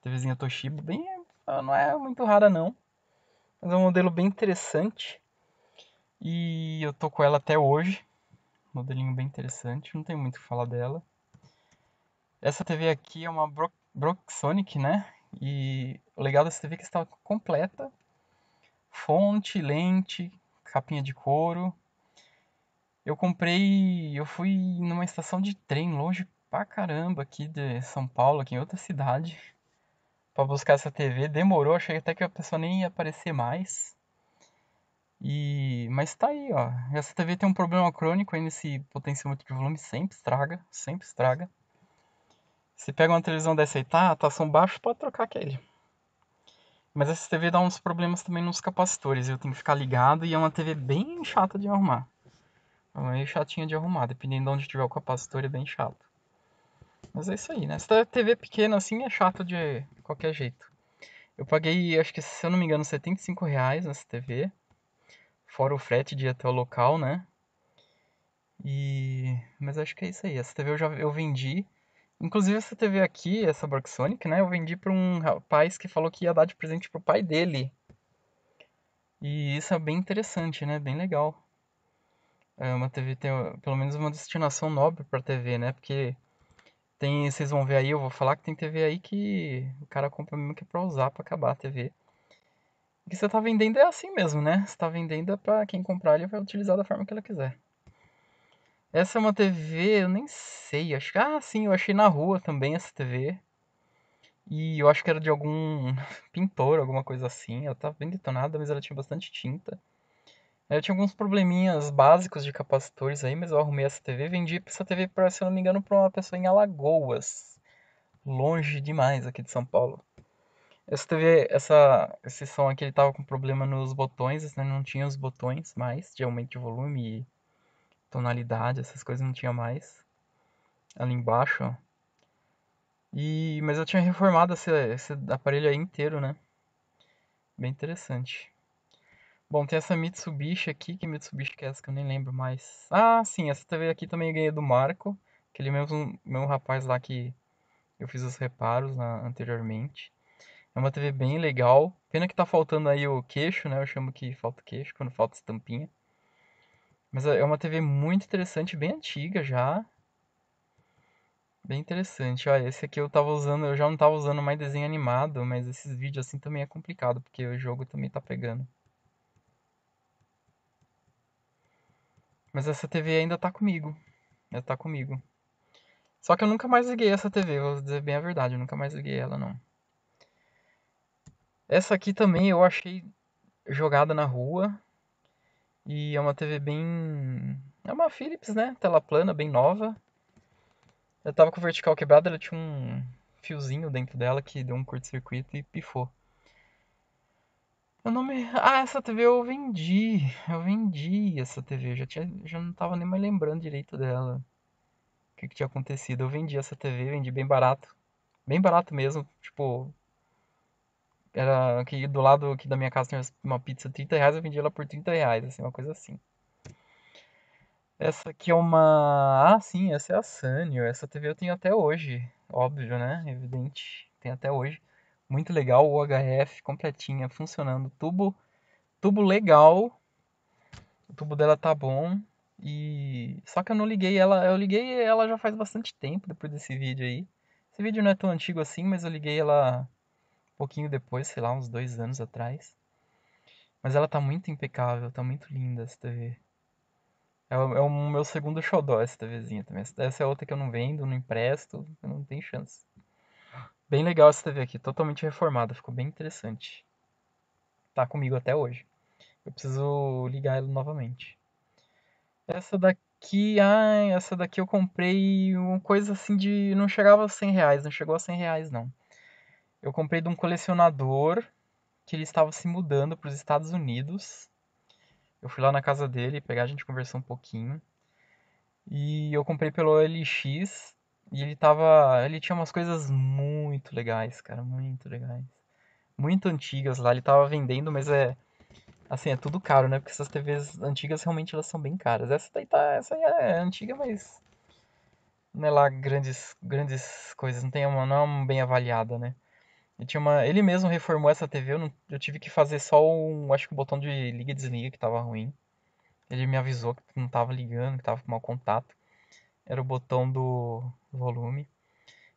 TVzinha Toshiba, bem, ah, não é muito rara não. Mas é um modelo bem interessante. E eu tô com ela até hoje. Modelinho bem interessante, não tem muito o que falar dela. Essa TV aqui é uma Bro Broxonic, né? E o legal dessa TV é que está completa. Fonte, lente, capinha de couro, eu comprei. Eu fui numa estação de trem longe pra caramba aqui de São Paulo, aqui em outra cidade, pra buscar essa TV. Demorou, achei até que a pessoa nem ia aparecer mais. E. Mas tá aí, ó. Essa TV tem um problema crônico aí nesse potenciômetro de volume, sempre estraga, sempre estraga. Se pega uma televisão dessa aí, tá, tá som baixo, pode trocar aquele. Mas essa TV dá uns problemas também nos capacitores, eu tenho que ficar ligado e é uma TV bem chata de arrumar. É meio então, chatinho de arrumar, dependendo de onde tiver o capacitor, é bem chato. Mas é isso aí, né? Essa TV tá pequena assim é chato de qualquer jeito. Eu paguei, acho que se eu não me engano, 75 reais nessa TV. Fora o frete de ir até o local, né? E... Mas acho que é isso aí. Essa TV eu já eu vendi. Inclusive essa TV aqui, essa Sonic, né? Eu vendi para um rapaz que falou que ia dar de presente pro pai dele. E isso é bem interessante, né? Bem legal é uma TV tem pelo menos uma destinação nobre para TV, né? Porque tem, vocês vão ver aí, eu vou falar que tem TV aí que o cara compra mesmo que é para usar para acabar a TV. O que você tá vendendo é assim mesmo, né? Você tá vendendo é para quem comprar, ele vai utilizar da forma que ele quiser. Essa é uma TV, eu nem sei, acho que ah, sim, eu achei na rua também essa TV. E eu acho que era de algum pintor, alguma coisa assim. Ela tava bem detonada, mas ela tinha bastante tinta. Eu tinha alguns probleminhas básicos de capacitores aí, mas eu arrumei essa TV, vendi essa TV, pra, se eu não me engano, para uma pessoa em Alagoas. Longe demais aqui de São Paulo. Essa TV, essa, esse som aqui, ele tava com problema nos botões, né? não tinha os botões mais de aumento de volume e tonalidade, essas coisas não tinha mais. Ali embaixo, ó. E, mas eu tinha reformado esse, esse aparelho aí inteiro, né? Bem interessante. Bom, tem essa Mitsubishi aqui, que Mitsubishi que é essa que eu nem lembro mais. Ah, sim, essa TV aqui também ganhei do Marco, aquele é mesmo, mesmo rapaz lá que eu fiz os reparos na, anteriormente. É uma TV bem legal. Pena que tá faltando aí o queixo, né? Eu chamo que falta queixo quando falta estampinha. Mas é, é uma TV muito interessante, bem antiga já. Bem interessante. Olha, esse aqui eu tava usando, eu já não tava usando mais desenho animado, mas esses vídeos assim também é complicado, porque o jogo também tá pegando. Mas essa TV ainda tá comigo. Ainda tá comigo. Só que eu nunca mais liguei essa TV, vou dizer bem a verdade, eu nunca mais liguei ela não. Essa aqui também eu achei jogada na rua. E é uma TV bem. É uma Philips, né? Tela plana, bem nova. Eu tava com o vertical quebrado, ela tinha um fiozinho dentro dela que deu um curto-circuito e pifou. Eu não me. Ah, essa TV eu vendi. Eu vendi essa TV. Eu já, tinha, já não tava nem mais lembrando direito dela. O que, que tinha acontecido? Eu vendi essa TV, vendi bem barato. Bem barato mesmo. Tipo. Era que do lado aqui da minha casa tinha uma pizza 30 reais, eu vendi ela por 30 reais, assim, uma coisa assim. Essa aqui é uma. Ah, sim, essa é a Sanyo. Essa TV eu tenho até hoje. Óbvio, né? Evidente. Tem até hoje. Muito legal, o HF completinha, funcionando. Tubo, tubo legal. O tubo dela tá bom. E só que eu não liguei ela, eu liguei ela já faz bastante tempo depois desse vídeo aí. Esse vídeo não é tão antigo assim, mas eu liguei ela um pouquinho depois, sei lá, uns dois anos atrás. Mas ela tá muito impecável, tá muito linda essa TV. É o, é o meu segundo xodó essa TVzinha também. Essa é outra que eu não vendo, não empresto, não tem chance. Bem legal essa TV aqui, totalmente reformada, ficou bem interessante. Tá comigo até hoje. Eu preciso ligar ela novamente. Essa daqui, ah, essa daqui eu comprei uma coisa assim de, não chegava a 100 reais, não chegou a 100 reais não. Eu comprei de um colecionador que ele estava se mudando para os Estados Unidos. Eu fui lá na casa dele pegar, a gente conversou um pouquinho. E eu comprei pelo LX e ele tava. Ele tinha umas coisas muito legais, cara. Muito legais. Muito antigas lá. Ele tava vendendo, mas é. Assim, é tudo caro, né? Porque essas TVs antigas realmente elas são bem caras. Essa daí tá. Essa aí é antiga, mas. Não é lá grandes, grandes coisas. Não tem uma. Não é uma bem avaliada, né? Ele, tinha uma, ele mesmo reformou essa TV. Eu, não, eu tive que fazer só um. Acho que o botão de liga e desliga que tava ruim. Ele me avisou que não tava ligando, que tava com mau contato era o botão do volume.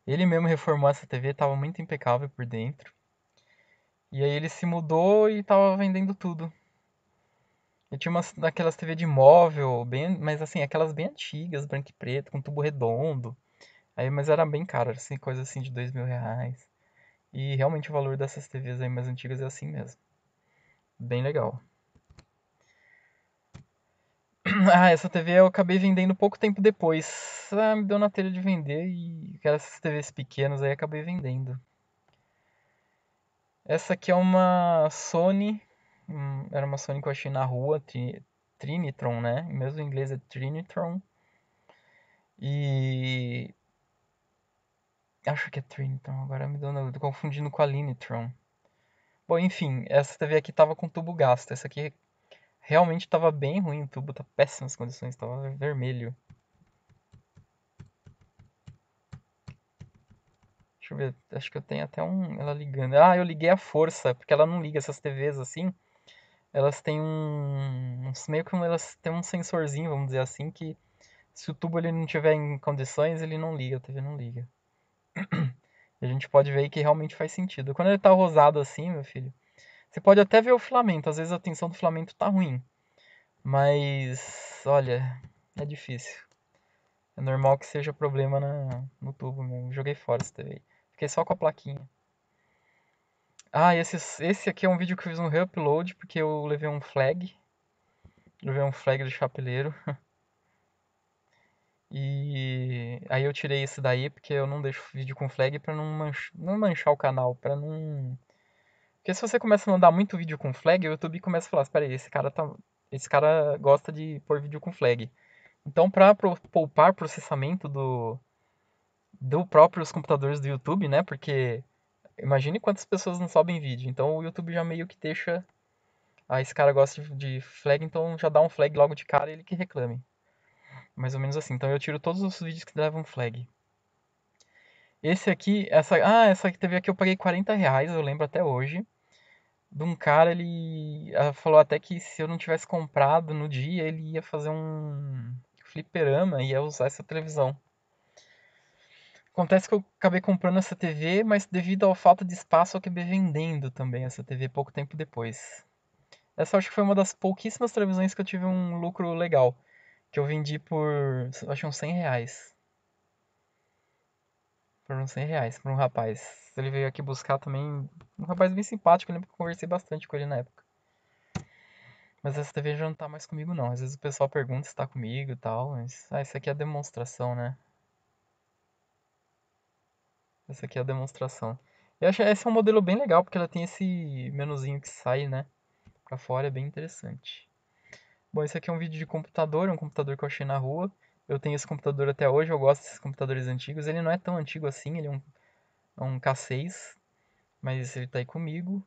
Ele mesmo reformou essa TV, estava muito impecável por dentro. E aí ele se mudou e estava vendendo tudo. Eu tinha umas daquelas TV de móvel, bem, mas assim, aquelas bem antigas, branco e preto, com tubo redondo. Aí, mas era bem caro, assim, coisa assim de dois mil reais. E realmente o valor dessas TVs aí mais antigas é assim mesmo. Bem legal. ah, essa TV eu acabei vendendo pouco tempo depois. Ah, me deu na telha de vender e essas TVs pequenas aí acabei vendendo. Essa aqui é uma Sony. Hum, era uma Sony que eu achei na rua, Trinitron, né? Mesmo em inglês é Trinitron. E. Acho que é Trinitron, agora me deu na... confundindo com a Linitron. Bom, enfim, essa TV aqui tava com tubo gasto. Essa aqui Realmente tava bem ruim o tubo, tá péssimas condições, tava vermelho. Deixa eu ver, acho que eu tenho até um. Ela ligando. Ah, eu liguei a força, porque ela não liga essas TVs assim. Elas têm um. Meio que elas têm um sensorzinho, vamos dizer assim, que se o tubo ele não tiver em condições, ele não liga, a TV não liga. E a gente pode ver que realmente faz sentido. Quando ele tá rosado assim, meu filho, você pode até ver o Flamengo, às vezes a tensão do Flamengo tá ruim. Mas, olha, é difícil. É normal que seja problema na, no tubo mesmo. Joguei fora esse TV. Fiquei só com a plaquinha. Ah, esse, esse aqui é um vídeo que eu fiz um reupload, porque eu levei um flag. Levei um flag do chapeleiro. E aí eu tirei esse daí, porque eu não deixo vídeo com flag pra não, manch, não manchar o canal, pra não porque se você começa a mandar muito vídeo com flag, o YouTube começa a falar, espera aí, esse cara, tá, esse cara gosta de pôr vídeo com flag. Então, para poupar processamento do, do próprios computadores do YouTube, né? Porque imagine quantas pessoas não sobem vídeo. Então, o YouTube já meio que deixa... Ah, esse cara gosta de flag, então já dá um flag logo de cara ele que reclame. Mais ou menos assim. Então, eu tiro todos os vídeos que levam flag. Esse aqui, essa, ah, essa TV aqui eu paguei 40 reais, eu lembro até hoje de um cara, ele falou até que se eu não tivesse comprado no dia, ele ia fazer um fliperama e ia usar essa televisão. Acontece que eu acabei comprando essa TV, mas devido à falta de espaço, eu acabei vendendo também essa TV pouco tempo depois. Essa acho que foi uma das pouquíssimas televisões que eu tive um lucro legal. Que eu vendi por, acho, uns 100 reais por uns 100 reais pra um rapaz. Ele veio aqui buscar também. Um rapaz bem simpático, eu lembro que eu conversei bastante com ele na época. Mas essa TV já não tá mais comigo, não. Às vezes o pessoal pergunta se tá comigo e tal. Mas, ah, isso aqui é a demonstração, né? Essa aqui é a demonstração. Eu acho esse é um modelo bem legal, porque ela tem esse menuzinho que sai, né? Pra fora, é bem interessante. Bom, esse aqui é um vídeo de computador, é um computador que eu achei na rua. Eu tenho esse computador até hoje, eu gosto desses computadores antigos. Ele não é tão antigo assim, ele é um, é um K6, mas ele tá aí comigo.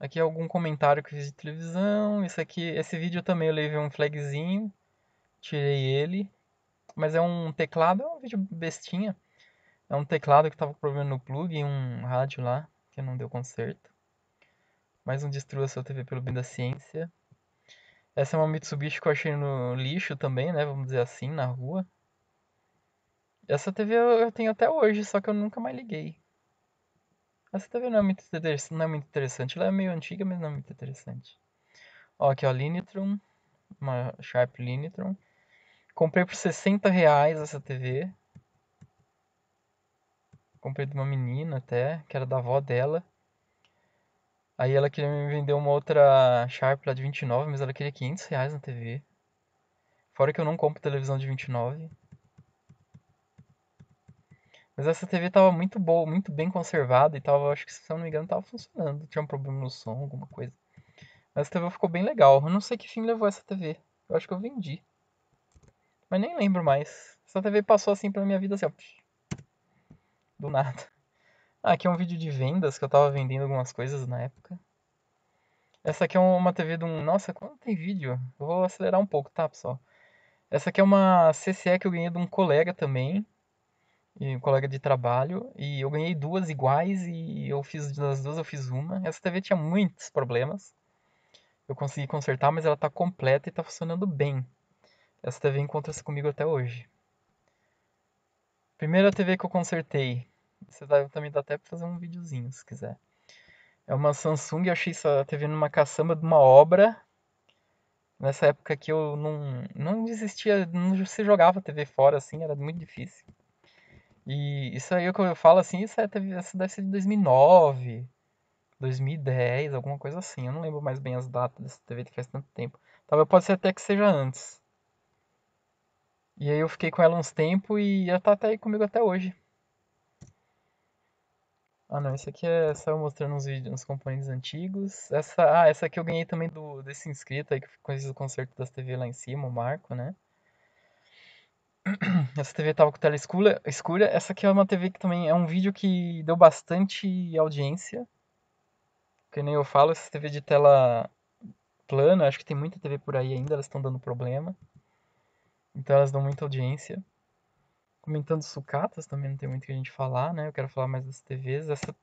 Aqui é algum comentário que eu fiz de televisão. Isso aqui, esse vídeo eu também eu levei um flagzinho, tirei ele. Mas é um teclado, é um vídeo bestinha. É um teclado que tava com problema no plug e um rádio lá, que não deu conserto. Mais um Destrua Sua TV pelo Bem da Ciência. Essa é uma Mitsubishi que eu achei no lixo também, né? Vamos dizer assim, na rua. Essa TV eu tenho até hoje, só que eu nunca mais liguei. Essa TV não é muito, não é muito interessante. Ela é meio antiga, mas não é muito interessante. Ó, aqui ó, Linitron. Uma Sharp Linitron. Comprei por 60 reais essa TV. Comprei de uma menina até, que era da avó dela. Aí ela queria me vender uma outra Sharp lá de 29, mas ela queria 500 reais na TV. Fora que eu não compro televisão de 29. Mas essa TV tava muito boa, muito bem conservada e tava, acho que se eu não me engano, tava funcionando. Tinha um problema no som, alguma coisa. Mas a TV ficou bem legal. Eu não sei que fim levou essa TV. Eu acho que eu vendi. Mas nem lembro mais. Essa TV passou assim pela minha vida assim, ó. Do nada. Ah, aqui é um vídeo de vendas que eu tava vendendo algumas coisas na época. Essa aqui é uma TV de um. Nossa, quando tem vídeo? Eu vou acelerar um pouco, tá, pessoal? Essa aqui é uma CCE que eu ganhei de um colega também. um colega de trabalho. E eu ganhei duas iguais e eu fiz das duas, eu fiz uma. Essa TV tinha muitos problemas. Eu consegui consertar, mas ela tá completa e tá funcionando bem. Essa TV encontra-se comigo até hoje. Primeira TV que eu consertei você deve também dá até pra fazer um videozinho se quiser. É uma Samsung, eu achei essa TV numa caçamba de uma obra. Nessa época que eu não, não existia, não se jogava TV fora assim, era muito difícil. E isso aí é que eu falo assim, isso, é TV, deve ser de 2009, 2010, alguma coisa assim. Eu não lembro mais bem as datas dessa TV que faz tanto tempo. Talvez pode ser até que seja antes. E aí eu fiquei com ela uns tempos e ela tá até aí comigo até hoje. Ah não, esse aqui é só mostrando uns vídeos, uns componentes antigos. Essa, ah, essa aqui eu ganhei também do, desse inscrito aí que fez o concerto das TV lá em cima, o Marco, né? Essa TV tava com tela escura, escura. Essa aqui é uma TV que também é um vídeo que deu bastante audiência. Que nem eu falo, essa TV de tela plana, acho que tem muita TV por aí ainda, elas estão dando problema. Então elas dão muita audiência comentando sucatas também, não tem muito que a gente falar, né? Eu quero falar mais das TVs. Essa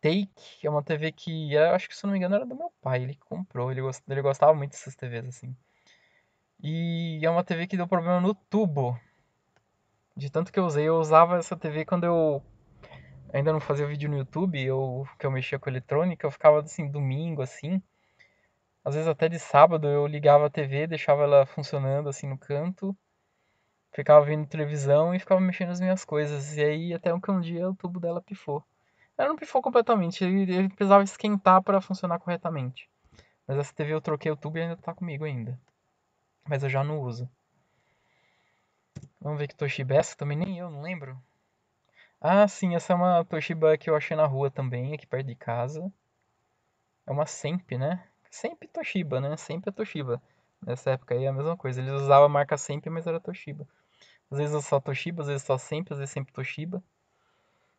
Take é uma TV que, eu acho que se não me engano, era do meu pai, ele comprou, ele gostava, ele gostava muito dessas TVs assim. E é uma TV que deu problema no tubo. De tanto que eu usei, eu usava essa TV quando eu ainda não fazia vídeo no YouTube, eu que eu mexia com eletrônica, eu ficava assim domingo assim, às vezes até de sábado eu ligava a TV, deixava ela funcionando assim no canto Ficava vendo televisão e ficava mexendo nas minhas coisas. E aí até que um dia o tubo dela pifou. Ela não pifou completamente, ele, ele precisava esquentar para funcionar corretamente. Mas essa TV eu troquei o tubo e ainda tá comigo ainda. Mas eu já não uso. Vamos ver que Toshiba é essa também, nem eu, não lembro. Ah, sim, essa é uma Toshiba que eu achei na rua também, aqui perto de casa. É uma Semp, né? Sempe Toshiba, né? Sempre é Toshiba. Nessa época aí é a mesma coisa. Eles usavam a marca Semp, mas era Toshiba. Às vezes eu só Toshiba, às vezes só sempre, às vezes sempre Toshiba.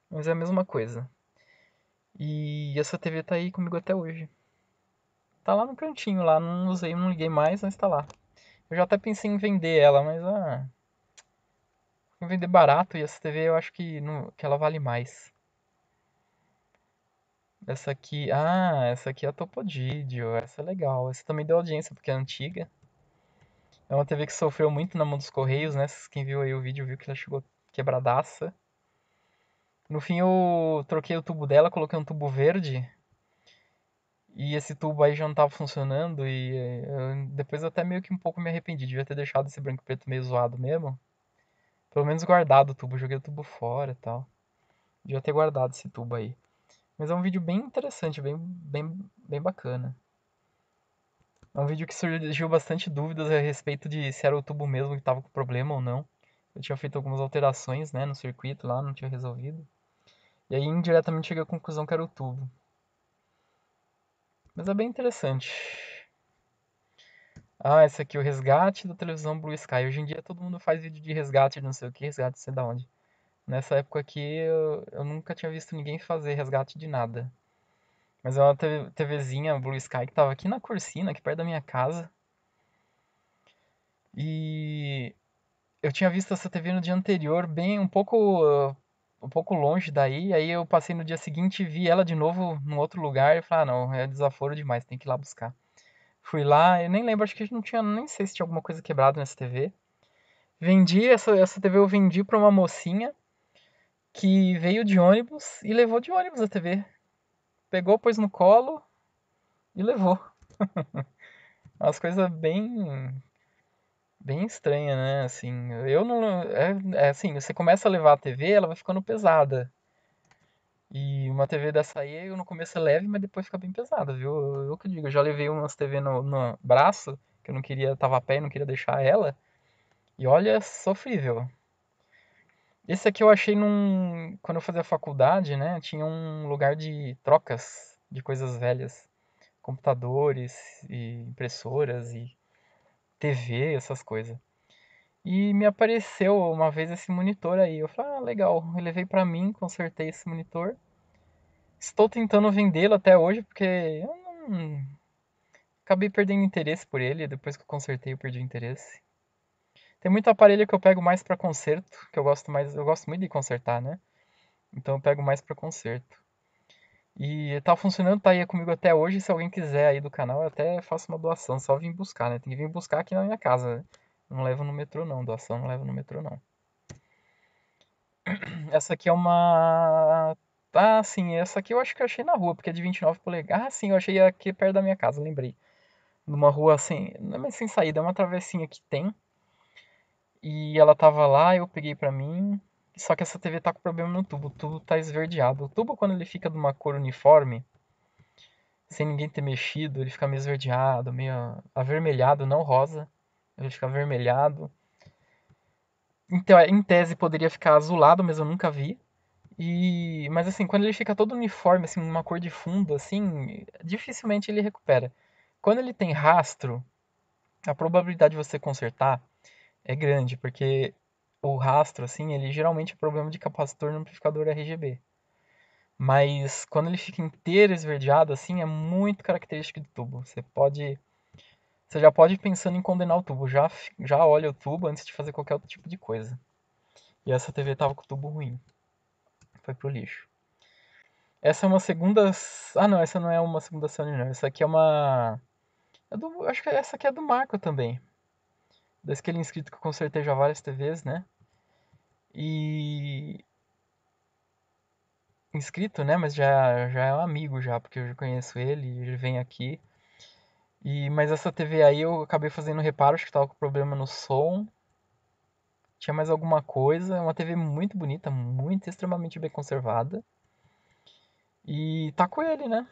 Mas é a mesma coisa. E essa TV tá aí comigo até hoje. Tá lá no cantinho, lá não usei, não liguei mais, mas tá lá. Eu já até pensei em vender ela, mas ah, vender barato e essa TV eu acho que não, que ela vale mais. Essa aqui, ah, essa aqui é a Topodidio, essa é legal. Essa também deu audiência porque é antiga. É uma TV que sofreu muito na mão dos Correios, né? Quem viu aí o vídeo viu que ela chegou quebradaça. No fim eu troquei o tubo dela, coloquei um tubo verde. E esse tubo aí já não tava funcionando e eh, eu, depois eu até meio que um pouco me arrependi. Devia ter deixado esse branco e preto meio zoado mesmo. Pelo menos guardado o tubo, joguei o tubo fora e tal. Devia ter guardado esse tubo aí. Mas é um vídeo bem interessante, bem, bem, bem bacana. É um vídeo que surgiu bastante dúvidas a respeito de se era o tubo mesmo que estava com problema ou não. Eu tinha feito algumas alterações né, no circuito lá, não tinha resolvido. E aí indiretamente cheguei à conclusão que era o tubo. Mas é bem interessante. Ah, esse aqui, o resgate da televisão Blue Sky. Hoje em dia todo mundo faz vídeo de resgate de não sei o que, resgate de sei da onde. Nessa época aqui eu, eu nunca tinha visto ninguém fazer resgate de nada. Mas é uma TVzinha Blue Sky que tava aqui na Cursina, aqui perto da minha casa. E eu tinha visto essa TV no dia anterior, bem um pouco um pouco longe daí, aí eu passei no dia seguinte e vi ela de novo num outro lugar e falei, ah, não, é desaforo demais, tem que ir lá buscar. Fui lá, eu nem lembro, acho que não tinha, nem sei se tinha alguma coisa quebrada nessa TV. Vendi, essa, essa TV eu vendi pra uma mocinha que veio de ônibus e levou de ônibus a TV pegou, pôs no colo e levou. Umas coisas bem bem estranha, né? Assim, eu não é, é assim, você começa a levar a TV, ela vai ficando pesada. E uma TV dessa aí, no começo é leve, mas depois fica bem pesada, viu? Eu, eu que digo, eu já levei umas TV no, no braço, que eu não queria, tava a pé e não queria deixar ela. E olha, sofrível. Esse aqui eu achei num. Quando eu fazia faculdade, né? Tinha um lugar de trocas de coisas velhas. Computadores e impressoras e TV, essas coisas. E me apareceu uma vez esse monitor aí. Eu falei, ah, legal. Eu levei para mim, consertei esse monitor. Estou tentando vendê-lo até hoje porque eu não. Acabei perdendo interesse por ele. Depois que eu consertei, eu perdi o interesse. Tem muito aparelho que eu pego mais para conserto, que eu gosto mais, eu gosto muito de consertar, né? Então eu pego mais para conserto. E tá funcionando, tá aí comigo até hoje. Se alguém quiser aí do canal, eu até faço uma doação, só vim buscar, né? Tem que vir buscar aqui na minha casa. Né? Não levo no metrô não, doação não levo no metrô não. Essa aqui é uma Tá, ah, sim, essa aqui eu acho que eu achei na rua, porque é de 29 polegadas. Ah, sim, eu achei aqui perto da minha casa, lembrei. Numa rua assim, não é mais sem saída, é uma travessinha que tem. E ela tava lá, eu peguei para mim. Só que essa TV tá com problema no tubo. O tubo tá esverdeado. O tubo, quando ele fica de uma cor uniforme, sem ninguém ter mexido, ele fica meio esverdeado, meio avermelhado, não rosa. Ele fica avermelhado. Então, em tese, poderia ficar azulado, mas eu nunca vi. E, mas assim, quando ele fica todo uniforme, assim, uma cor de fundo, assim, dificilmente ele recupera. Quando ele tem rastro, a probabilidade de você consertar é grande, porque o rastro, assim, ele geralmente é problema de capacitor no amplificador RGB. Mas quando ele fica inteiro esverdeado, assim, é muito característico do tubo. Você pode. Você já pode ir pensando em condenar o tubo. Já, já olha o tubo antes de fazer qualquer outro tipo de coisa. E essa TV tava com o tubo ruim. Foi pro lixo. Essa é uma segunda. Ah, não, essa não é uma segunda Sony, não. Essa aqui é uma. É do... Acho que essa aqui é do Marco também daquele inscrito que eu consertei já várias TVs, né? E. Inscrito, né? Mas já, já é um amigo já, porque eu já conheço ele, ele vem aqui. E, mas essa TV aí eu acabei fazendo reparo, acho que tava com problema no som. Tinha mais alguma coisa. É uma TV muito bonita, muito extremamente bem conservada. E tá com ele, né?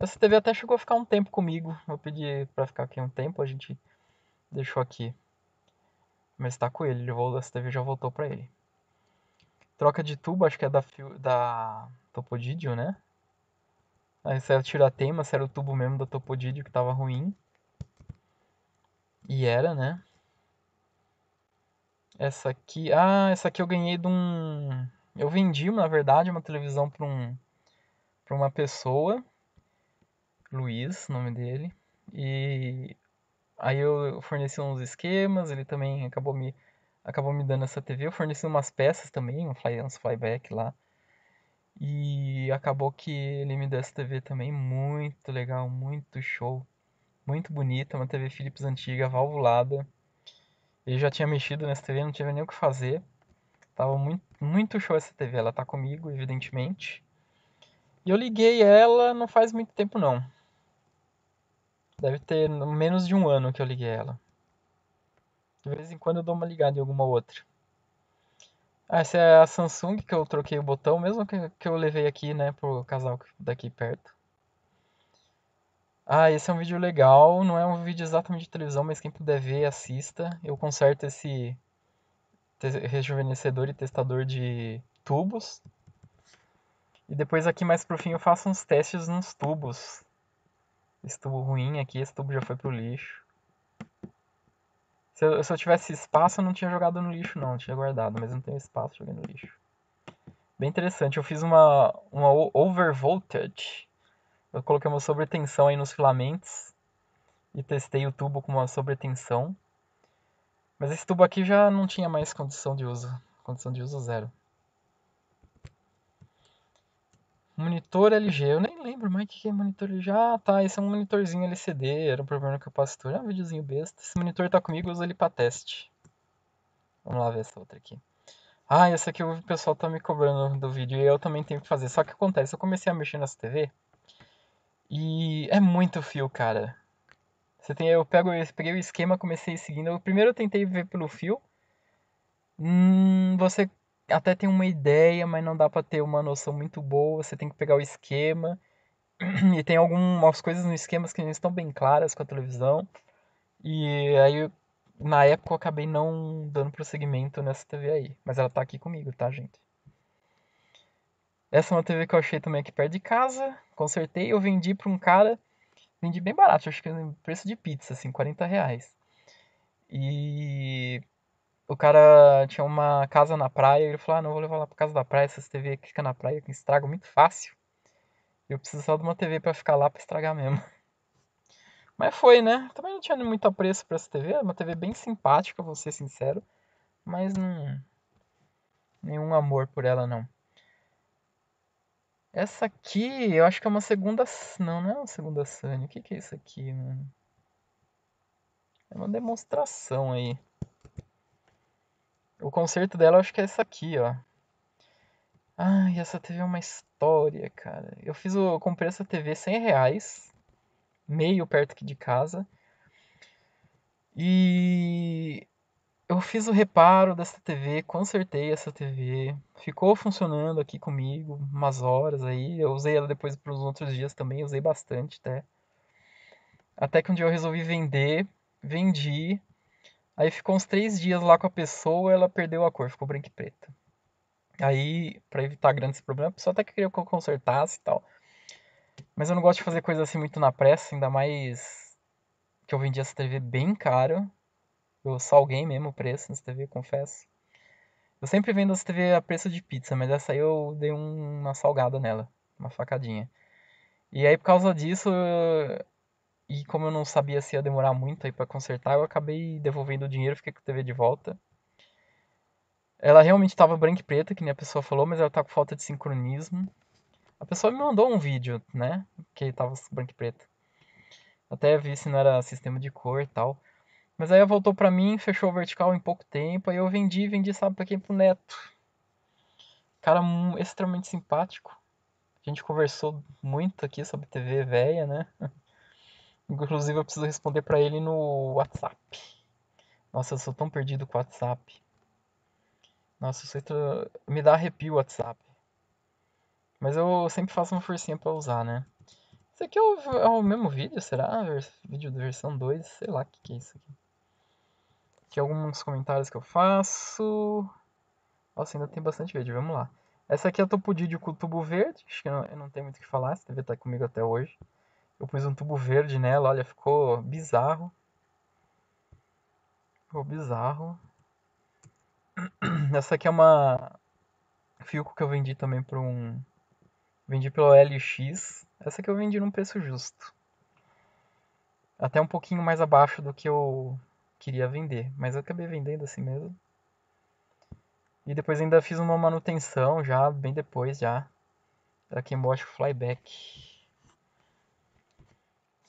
Essa TV até chegou a ficar um tempo comigo. Eu pedi para ficar aqui um tempo, a gente deixou aqui. Mas tá com ele, ele voltou, a TV já voltou pra ele. Troca de tubo, acho que é da, da Topodidio, né? Aí saiu tirar tema, se era o tubo mesmo da Topodidio que tava ruim. E era, né? Essa aqui. Ah, essa aqui eu ganhei de um. Eu vendi, na verdade, uma televisão pra, um... pra uma pessoa. Luiz, nome dele. E Aí eu forneci uns esquemas, ele também acabou me, acabou me dando essa TV. Eu forneci umas peças também, um fly, uns flyback lá. E acabou que ele me deu essa TV também, muito legal, muito show. Muito bonita, uma TV Philips antiga, valvulada. Ele já tinha mexido nessa TV, não tinha nem o que fazer. Tava muito, muito show essa TV, ela tá comigo, evidentemente. E eu liguei ela não faz muito tempo não. Deve ter menos de um ano que eu liguei ela. De vez em quando eu dou uma ligada em alguma outra. Ah, essa é a Samsung que eu troquei o botão, mesmo que, que eu levei aqui, né, pro casal daqui perto. Ah, esse é um vídeo legal, não é um vídeo exatamente de televisão, mas quem puder ver, assista. Eu conserto esse rejuvenescedor e testador de tubos. E depois aqui mais pro fim eu faço uns testes nos tubos esse tubo ruim aqui, esse tubo já foi pro lixo. Se eu, se eu tivesse espaço, eu não tinha jogado no lixo não, eu tinha guardado, mas não tenho espaço, joguei no lixo. Bem interessante, eu fiz uma, uma overvoltage. Eu coloquei uma sobretensão aí nos filamentos e testei o tubo com uma sobretensão. Mas esse tubo aqui já não tinha mais condição de uso, condição de uso zero. Monitor LG, eu lembro mais o que é monitor. Já tá, esse é um monitorzinho LCD, era um problema no capacitor. É um videozinho besta. Esse monitor tá comigo, eu uso ele pra teste. Vamos lá ver essa outra aqui. Ah, essa aqui o pessoal tá me cobrando do vídeo e eu também tenho que fazer. Só que acontece, eu comecei a mexer nessa TV e é muito fio, cara. Você tem, eu pego, eu peguei o esquema, comecei seguindo. Eu, primeiro eu tentei ver pelo fio. Hum, você até tem uma ideia, mas não dá para ter uma noção muito boa. Você tem que pegar o esquema. e tem algumas coisas no esquema que não estão bem claras com a televisão. E aí, na época, eu acabei não dando prosseguimento nessa TV aí. Mas ela tá aqui comigo, tá, gente? Essa é uma TV que eu achei também aqui perto de casa. Consertei, eu vendi pra um cara. Vendi bem barato, acho que no é preço de pizza, assim, 40 reais. E o cara tinha uma casa na praia. Ele falou: Ah, não vou levar lá pra casa da praia. Essas TV que fica na praia que estrago muito fácil. Eu preciso só de uma TV para ficar lá para estragar mesmo. Mas foi, né? Também não tinha muito apreço para essa TV. é uma TV bem simpática, vou ser sincero. Mas não. Nenhum amor por ela, não. Essa aqui, eu acho que é uma segunda. Não, não é uma segunda Sunny. O que, que é isso aqui, mano? É uma demonstração aí. O conserto dela, eu acho que é essa aqui, ó. Ai, essa TV é uma história, cara. Eu fiz o, eu comprei essa TV 100 reais, meio perto aqui de casa. E eu fiz o reparo dessa TV, consertei essa TV, ficou funcionando aqui comigo umas horas aí. Eu usei ela depois para os outros dias também, usei bastante até. Até que um dia eu resolvi vender, vendi. Aí ficou uns três dias lá com a pessoa, ela perdeu a cor, ficou branca e preta. Aí, para evitar grandes problemas, a pessoa até queria que eu consertasse e tal. Mas eu não gosto de fazer coisa assim muito na pressa, ainda mais que eu vendi essa TV bem caro. Eu salguei mesmo o preço nessa TV, confesso. Eu sempre vendo essa TV a preço de pizza, mas essa aí eu dei uma salgada nela, uma facadinha. E aí por causa disso, eu... e como eu não sabia se ia demorar muito aí para consertar, eu acabei devolvendo o dinheiro, fiquei com a TV de volta. Ela realmente estava branca e preta, que nem a pessoa falou, mas ela tá com falta de sincronismo. A pessoa me mandou um vídeo, né? Que tava branca e preta. Até vi se não era sistema de cor e tal. Mas aí ela voltou para mim, fechou o vertical em pouco tempo. Aí eu vendi, vendi, sabe pra quem? Pro Neto. Cara extremamente simpático. A gente conversou muito aqui sobre TV velha, né? Inclusive eu preciso responder para ele no WhatsApp. Nossa, eu sou tão perdido com o WhatsApp. Nossa, você tra... Tá, me dá arrepio o WhatsApp. Mas eu sempre faço uma forcinha pra usar, né? Isso aqui é o, é o mesmo vídeo, será? Vídeo da versão 2, sei lá o que, que é isso aqui. Aqui alguns comentários que eu faço. Nossa, ainda tem bastante vídeo, vamos lá. Essa aqui é a Topodídeo com o tubo verde, acho que eu não, eu não tenho muito o que falar, você deve estar comigo até hoje. Eu pus um tubo verde nela, olha, ficou bizarro. Ficou bizarro. Essa aqui é uma Filco que eu vendi também por um. Vendi pelo LX. Essa aqui eu vendi num preço justo. Até um pouquinho mais abaixo do que eu queria vender. Mas eu acabei vendendo assim mesmo. E depois ainda fiz uma manutenção já, bem depois já. Da quem flyback.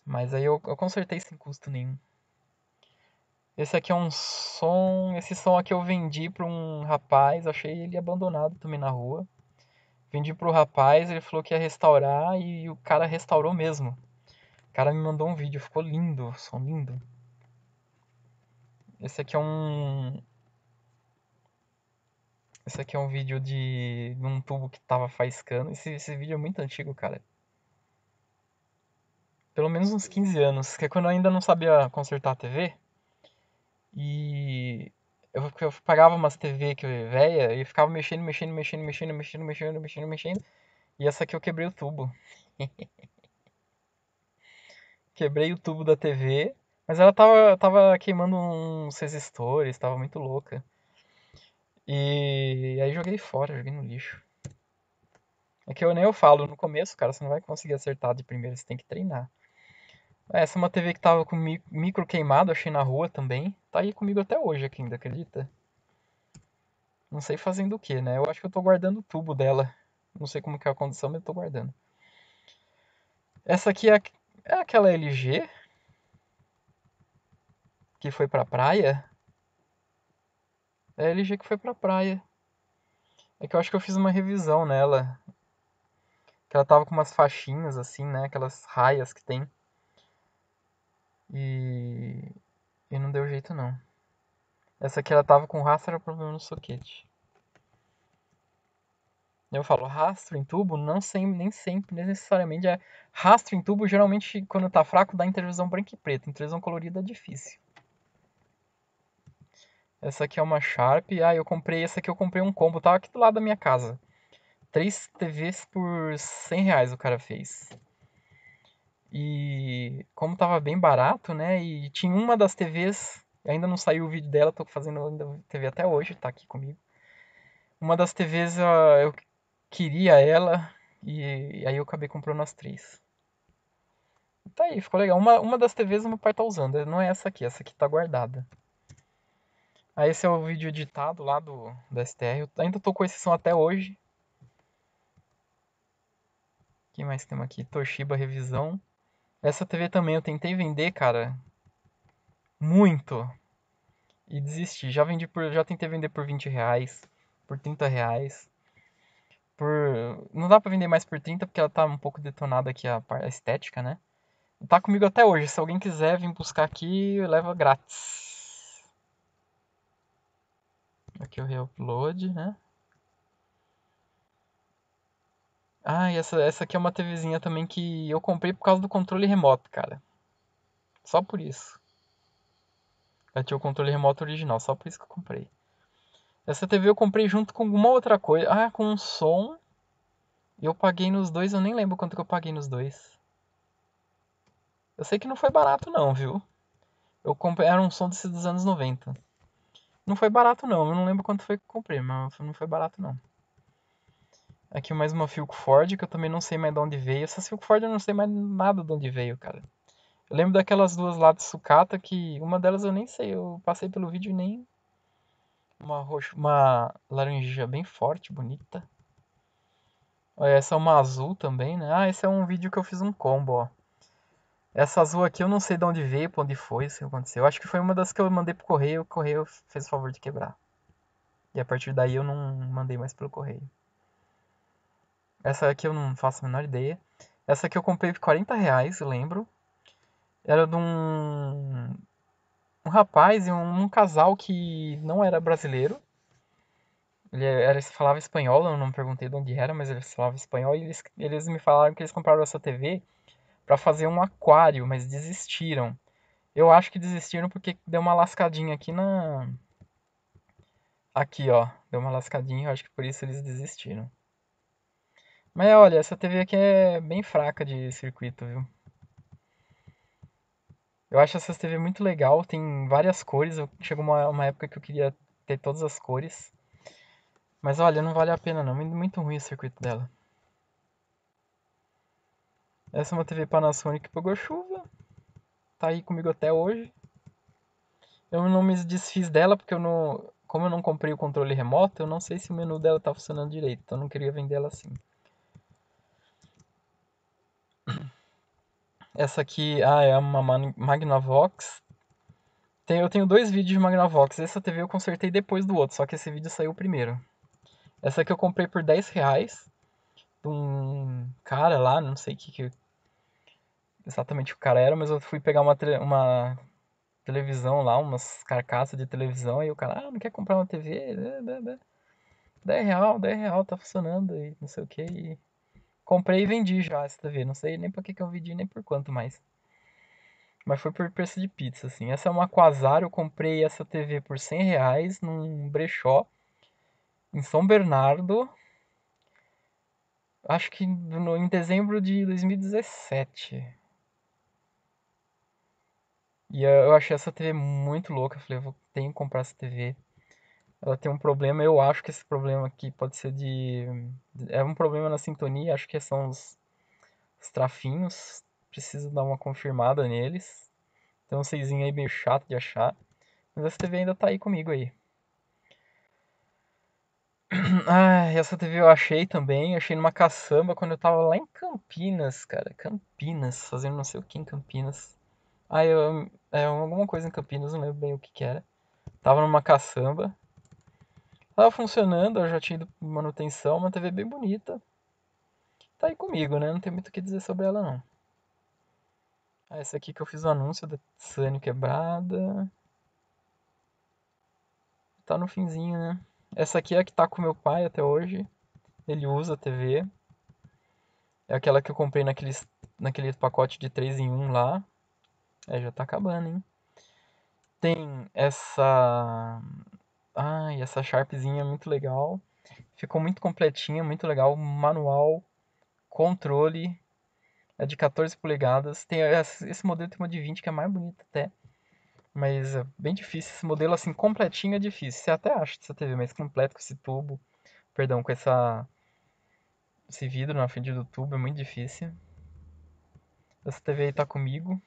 Mas aí eu, eu consertei sem custo nenhum. Esse aqui é um som. Esse som aqui eu vendi para um rapaz, achei ele abandonado também na rua. Vendi para o rapaz, ele falou que ia restaurar e o cara restaurou mesmo. O cara me mandou um vídeo, ficou lindo, som lindo. Esse aqui é um. Esse aqui é um vídeo de, um tubo que tava faiscando. Esse, esse vídeo é muito antigo, cara. Pelo menos uns 15 anos, que é quando eu ainda não sabia consertar a TV. E eu, eu pagava umas TV que eu velha e ficava mexendo, mexendo, mexendo, mexendo, mexendo, mexendo, mexendo, mexendo. E essa aqui eu quebrei o tubo. quebrei o tubo da TV, mas ela tava, tava queimando uns resistores, tava muito louca. E aí joguei fora, joguei no lixo. É que eu nem eu falo no começo, cara, você não vai conseguir acertar de primeira, você tem que treinar. Essa é uma TV que tava com micro queimado, achei na rua também. Tá aí comigo até hoje aqui ainda, acredita? Não sei fazendo o que, né? Eu acho que eu tô guardando o tubo dela. Não sei como que é a condição, mas eu tô guardando. Essa aqui é, é aquela LG. Que foi pra praia. É a LG que foi pra praia. É que eu acho que eu fiz uma revisão nela. Que ela tava com umas faixinhas assim, né? Aquelas raias que tem. E, e não deu jeito não. Essa aqui ela tava com rastro, era problema no soquete. Eu falo rastro em tubo, não sempre, nem sempre, necessariamente é rastro em tubo, geralmente quando tá fraco dá intervisão branca e preta, intervisão colorida é difícil. Essa aqui é uma Sharp, ah, eu comprei, essa aqui eu comprei um combo, tava aqui do lado da minha casa. Três TVs por 100 reais o cara fez. E como estava bem barato, né? E tinha uma das TVs, ainda não saiu o vídeo dela, estou fazendo ainda TV até hoje, está aqui comigo. Uma das TVs ah, eu queria ela e, aí eu acabei comprando as três. Tá aí, ficou legal. Uma, uma das TVs meu pai tá usando, não é essa aqui, essa aqui tá guardada. Aí ah, esse é o vídeo editado lá do, da STR. Eu ainda tô com esse som até hoje. O que mais temos aqui? Toshiba Revisão. Essa TV também eu tentei vender, cara. Muito. E desisti. Já vendi por. Já tentei vender por 20 reais. Por 30 reais. Por. Não dá pra vender mais por 30 porque ela tá um pouco detonada aqui a, a estética, né? Tá comigo até hoje. Se alguém quiser vir buscar aqui, leva grátis. Aqui o reupload, né? Ah, e essa, essa aqui é uma TVzinha também que eu comprei por causa do controle remoto, cara. Só por isso. Aqui tinha o controle remoto original, só por isso que eu comprei. Essa TV eu comprei junto com alguma outra coisa. Ah, com um som. Eu paguei nos dois, eu nem lembro quanto que eu paguei nos dois. Eu sei que não foi barato não, viu? Eu comprei, era um som desses dos anos 90. Não foi barato não, eu não lembro quanto foi que eu comprei, mas não foi barato não. Aqui mais uma Silk Ford, que eu também não sei mais de onde veio. Essa Silk Ford eu não sei mais nada de onde veio, cara. Eu lembro daquelas duas lá de sucata que uma delas eu nem sei, eu passei pelo vídeo e nem. Uma roxa, uma laranja bem forte, bonita. Olha, essa é uma azul também, né? Ah, esse é um vídeo que eu fiz um combo, ó. Essa azul aqui eu não sei de onde veio, pra onde foi, isso que aconteceu. Eu acho que foi uma das que eu mandei pro correio, o correio fez o favor de quebrar. E a partir daí eu não mandei mais pelo correio. Essa aqui eu não faço a menor ideia. Essa aqui eu comprei por 40 reais, lembro. Era de um, um rapaz e um, um casal que não era brasileiro. Ele é, era, falava espanhol, eu não perguntei de onde era, mas ele falava espanhol. E eles, eles me falaram que eles compraram essa TV para fazer um aquário, mas desistiram. Eu acho que desistiram porque deu uma lascadinha aqui na. Aqui, ó. Deu uma lascadinha, eu acho que por isso eles desistiram. Mas olha, essa TV aqui é bem fraca de circuito, viu? Eu acho essa TV muito legal, tem várias cores. Chegou uma, uma época que eu queria ter todas as cores. Mas olha, não vale a pena não, muito ruim o circuito dela. Essa é uma TV Panasonic que pegou chuva. Tá aí comigo até hoje. Eu não me desfiz dela porque eu não... Como eu não comprei o controle remoto, eu não sei se o menu dela tá funcionando direito. Então eu não queria vender ela assim. Essa aqui ah, é uma Magnavox. Tem, eu tenho dois vídeos de Magnavox. Essa TV eu consertei depois do outro, só que esse vídeo saiu primeiro. Essa aqui eu comprei por 10 reais. De um cara lá, não sei que, que exatamente o cara era, mas eu fui pegar uma, uma televisão lá, umas carcaças de televisão, e o cara, ah, não quer comprar uma TV? 10 real, 10 real, tá funcionando, e não sei o que, e Comprei e vendi já essa TV. Tá Não sei nem por que, que eu vendi, nem por quanto mais. Mas foi por preço de pizza, assim. Essa é uma Quasar, eu comprei essa TV por 100 reais num brechó em São Bernardo. Acho que no, em dezembro de 2017. E eu achei essa TV muito louca. Eu falei, eu tenho que comprar essa TV ela tem um problema. Eu acho que esse problema aqui pode ser de. É um problema na sintonia, acho que são os, os trafinhos. Preciso dar uma confirmada neles. Tem um seizinho aí meio chato de achar. Mas essa TV ainda tá aí comigo aí. Ah, essa TV eu achei também, achei numa caçamba quando eu tava lá em Campinas, cara. Campinas, fazendo não sei o que em Campinas. Ah, eu, é alguma coisa em Campinas, não lembro bem o que que era. Tava numa caçamba, Tava funcionando, eu já tinha ido manutenção, uma TV bem bonita. Tá aí comigo, né? Não tem muito o que dizer sobre ela, não. Ah, essa aqui que eu fiz o anúncio da Sânio quebrada. Tá no finzinho, né? Essa aqui é a que tá com meu pai até hoje. Ele usa a TV. É aquela que eu comprei naquele, naquele pacote de 3 em 1 lá. É, já tá acabando, hein? Tem essa Ai, essa Sharpzinha é muito legal. Ficou muito completinha, muito legal. Manual, controle. É de 14 polegadas. Tem, eh, esse modelo tem uma de 20 que é mais bonita até. Mas é bem difícil. Esse modelo assim, completinho é difícil. Você até acha essa TV, mas completo com esse tubo. Perdão, com essa. Esse vidro na frente do tubo é muito difícil. Essa TV aí tá comigo.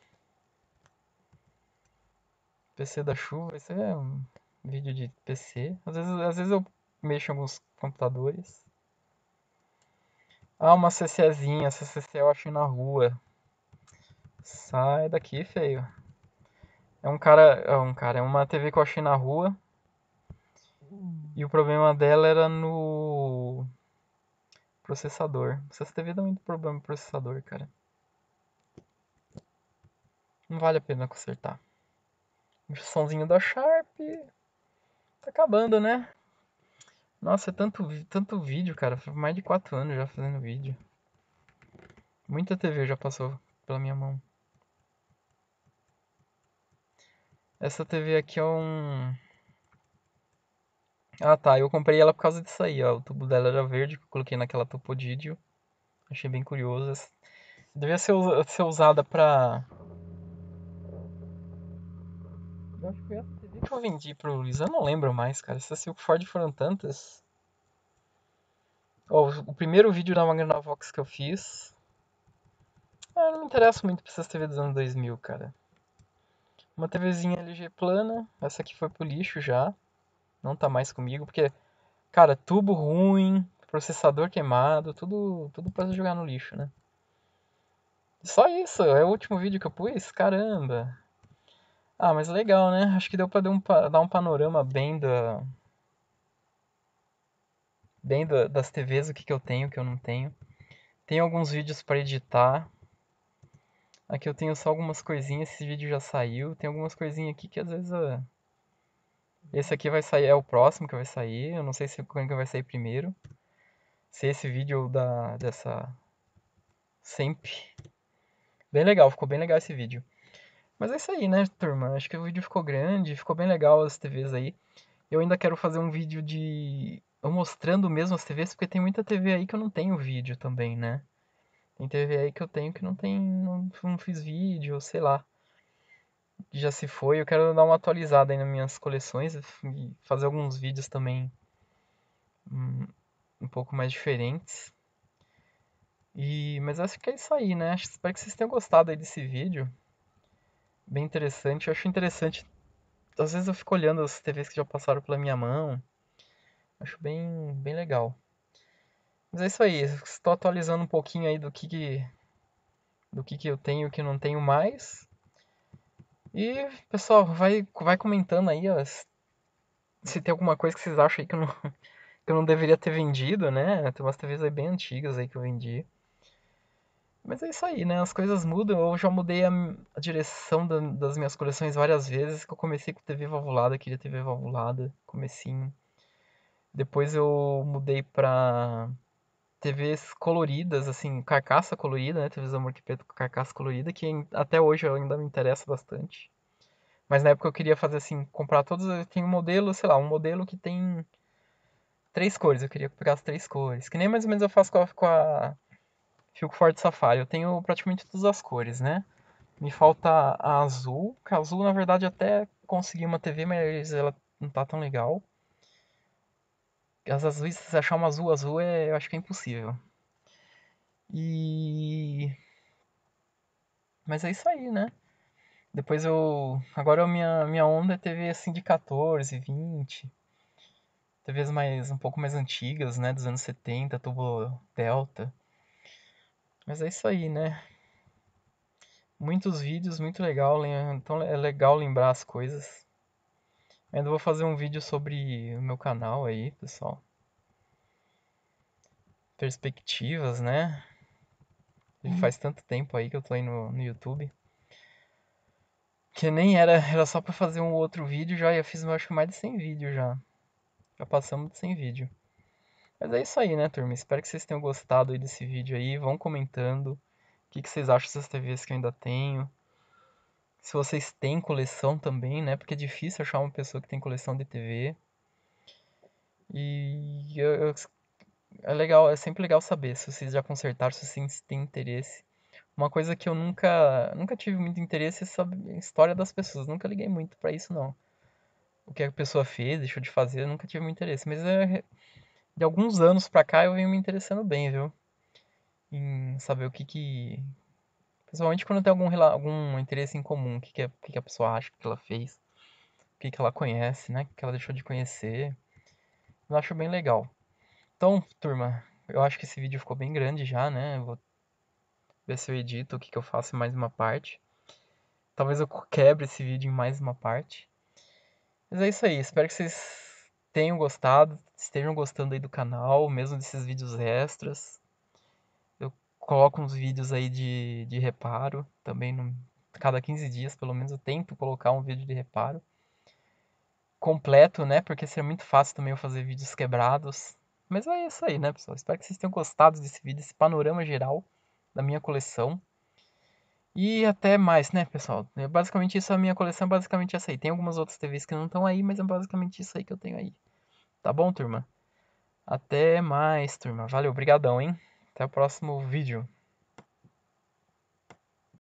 PC da chuva, isso é um vídeo de PC. Às vezes, às vezes eu mexo em alguns computadores. Ah, uma CCzinha. Essa CC eu achei na rua. Sai daqui, feio. É um cara. É um cara. É uma TV que eu achei na rua. E o problema dela era no processador. Essa TV dá muito problema no processador, cara. Não vale a pena consertar. O somzinho da Sharp. Tá acabando, né? Nossa, é tanto, tanto vídeo, cara. mais de quatro anos já fazendo vídeo. Muita TV já passou pela minha mão. Essa TV aqui é um... Ah, tá. Eu comprei ela por causa disso aí, ó. O tubo dela era verde, que eu coloquei naquela topodídeo. Achei bem curioso. Devia ser, ser usada pra... Eu acho que é que eu vendi pro Luiz? Eu não lembro mais, cara. Essas Ford foram tantas. Oh, o primeiro vídeo da Magnavox que eu fiz. Ah, não me interesso muito pra essas TVs dos anos 2000, cara. Uma TVzinha LG plana. Essa aqui foi pro lixo já. Não tá mais comigo, porque, cara, tubo ruim, processador queimado, tudo, tudo pra jogar no lixo, né? Só isso, é o último vídeo que eu pus? Caramba! Ah, mas legal, né? Acho que deu pra dar um, dar um panorama bem da. Bem da, das TVs, o que, que eu tenho, o que eu não tenho. Tem alguns vídeos para editar. Aqui eu tenho só algumas coisinhas, esse vídeo já saiu. Tem algumas coisinhas aqui que às vezes. Eu... Ah, esse aqui vai sair, é o próximo que vai sair. Eu não sei se quando que vai sair primeiro. Se esse vídeo é da dessa sempre. Bem legal, ficou bem legal esse vídeo. Mas é isso aí, né, turma? Acho que o vídeo ficou grande, ficou bem legal as TVs aí. Eu ainda quero fazer um vídeo de. mostrando mesmo as TVs, porque tem muita TV aí que eu não tenho vídeo também, né? Tem TV aí que eu tenho que não tem. Não, não fiz vídeo, sei lá. Já se foi. Eu quero dar uma atualizada aí nas minhas coleções e fazer alguns vídeos também. um um pouco mais diferentes. E, mas acho que é isso aí, né? Espero que vocês tenham gostado aí desse vídeo bem interessante. Eu acho interessante. Às vezes eu fico olhando as TVs que já passaram pela minha mão. Acho bem, bem legal. Mas é isso aí. Estou atualizando um pouquinho aí do que, que do que, que eu tenho e que não tenho mais. E, pessoal, vai, vai comentando aí ó, se tem alguma coisa que vocês acham aí que eu não, que eu não deveria ter vendido, né? Tem umas TVs aí bem antigas aí que eu vendi. Mas é isso aí, né? As coisas mudam. Eu já mudei a, a direção da, das minhas coleções várias vezes. Que eu comecei com TV valvulada, queria TV valvulada, comecinho. Depois eu mudei pra TVs coloridas, assim, carcaça colorida, né? TVs amor que preto com carcaça colorida, que até hoje ainda me interessa bastante. Mas na época eu queria fazer assim, comprar todos. Tem um modelo, sei lá, um modelo que tem três cores. Eu queria pegar as três cores. Que nem mais ou menos eu faço com a, com a Fico forte safari. Eu tenho praticamente todas as cores, né? Me falta a azul. A azul, na verdade, até consegui uma TV, mas ela não tá tão legal. As azuis, se achar uma azul azul, é, eu acho que é impossível. E... Mas é isso aí, né? Depois eu... Agora minha, minha onda é TV, assim, de 14, 20... TVs mais, um pouco mais antigas, né? Dos anos 70, tubo delta. Mas é isso aí, né? Muitos vídeos, muito legal. Então é legal lembrar as coisas. Ainda vou fazer um vídeo sobre o meu canal aí, pessoal. Perspectivas, né? Uhum. Faz tanto tempo aí que eu tô aí no, no YouTube. Que nem era, era só pra fazer um outro vídeo já. Eu fiz, eu acho, mais de 100 vídeos já. Já passamos de 100 vídeos. Mas é isso aí, né, turma? Espero que vocês tenham gostado aí desse vídeo aí. Vão comentando o que, que vocês acham dessas TVs que eu ainda tenho. Se vocês têm coleção também, né? Porque é difícil achar uma pessoa que tem coleção de TV. E eu, eu, é legal, é sempre legal saber se vocês já consertaram, se vocês têm interesse. Uma coisa que eu nunca, nunca tive muito interesse é saber a história das pessoas. Nunca liguei muito para isso, não. O que a pessoa fez, deixou de fazer, nunca tive muito interesse. Mas é de alguns anos pra cá eu venho me interessando bem, viu? Em saber o que que. Principalmente quando tem algum, algum interesse em comum, o que, que, a, que, que a pessoa acha, o que ela fez, o que, que ela conhece, né? O que ela deixou de conhecer. Eu acho bem legal. Então, turma, eu acho que esse vídeo ficou bem grande já, né? Eu vou ver se eu edito o que, que eu faço em mais uma parte. Talvez eu quebre esse vídeo em mais uma parte. Mas é isso aí. Espero que vocês tenham gostado, estejam gostando aí do canal, mesmo desses vídeos extras. Eu coloco uns vídeos aí de, de reparo, também no, cada 15 dias, pelo menos eu tento colocar um vídeo de reparo. Completo, né? Porque seria muito fácil também eu fazer vídeos quebrados. Mas é isso aí, né, pessoal? Espero que vocês tenham gostado desse vídeo, desse panorama geral da minha coleção. E até mais, né, pessoal? É basicamente isso é a minha coleção, é basicamente essa aí. Tem algumas outras TVs que não estão aí, mas é basicamente isso aí que eu tenho aí. Tá bom, turma? Até mais, turma. Valeu, brigadão, hein? Até o próximo vídeo.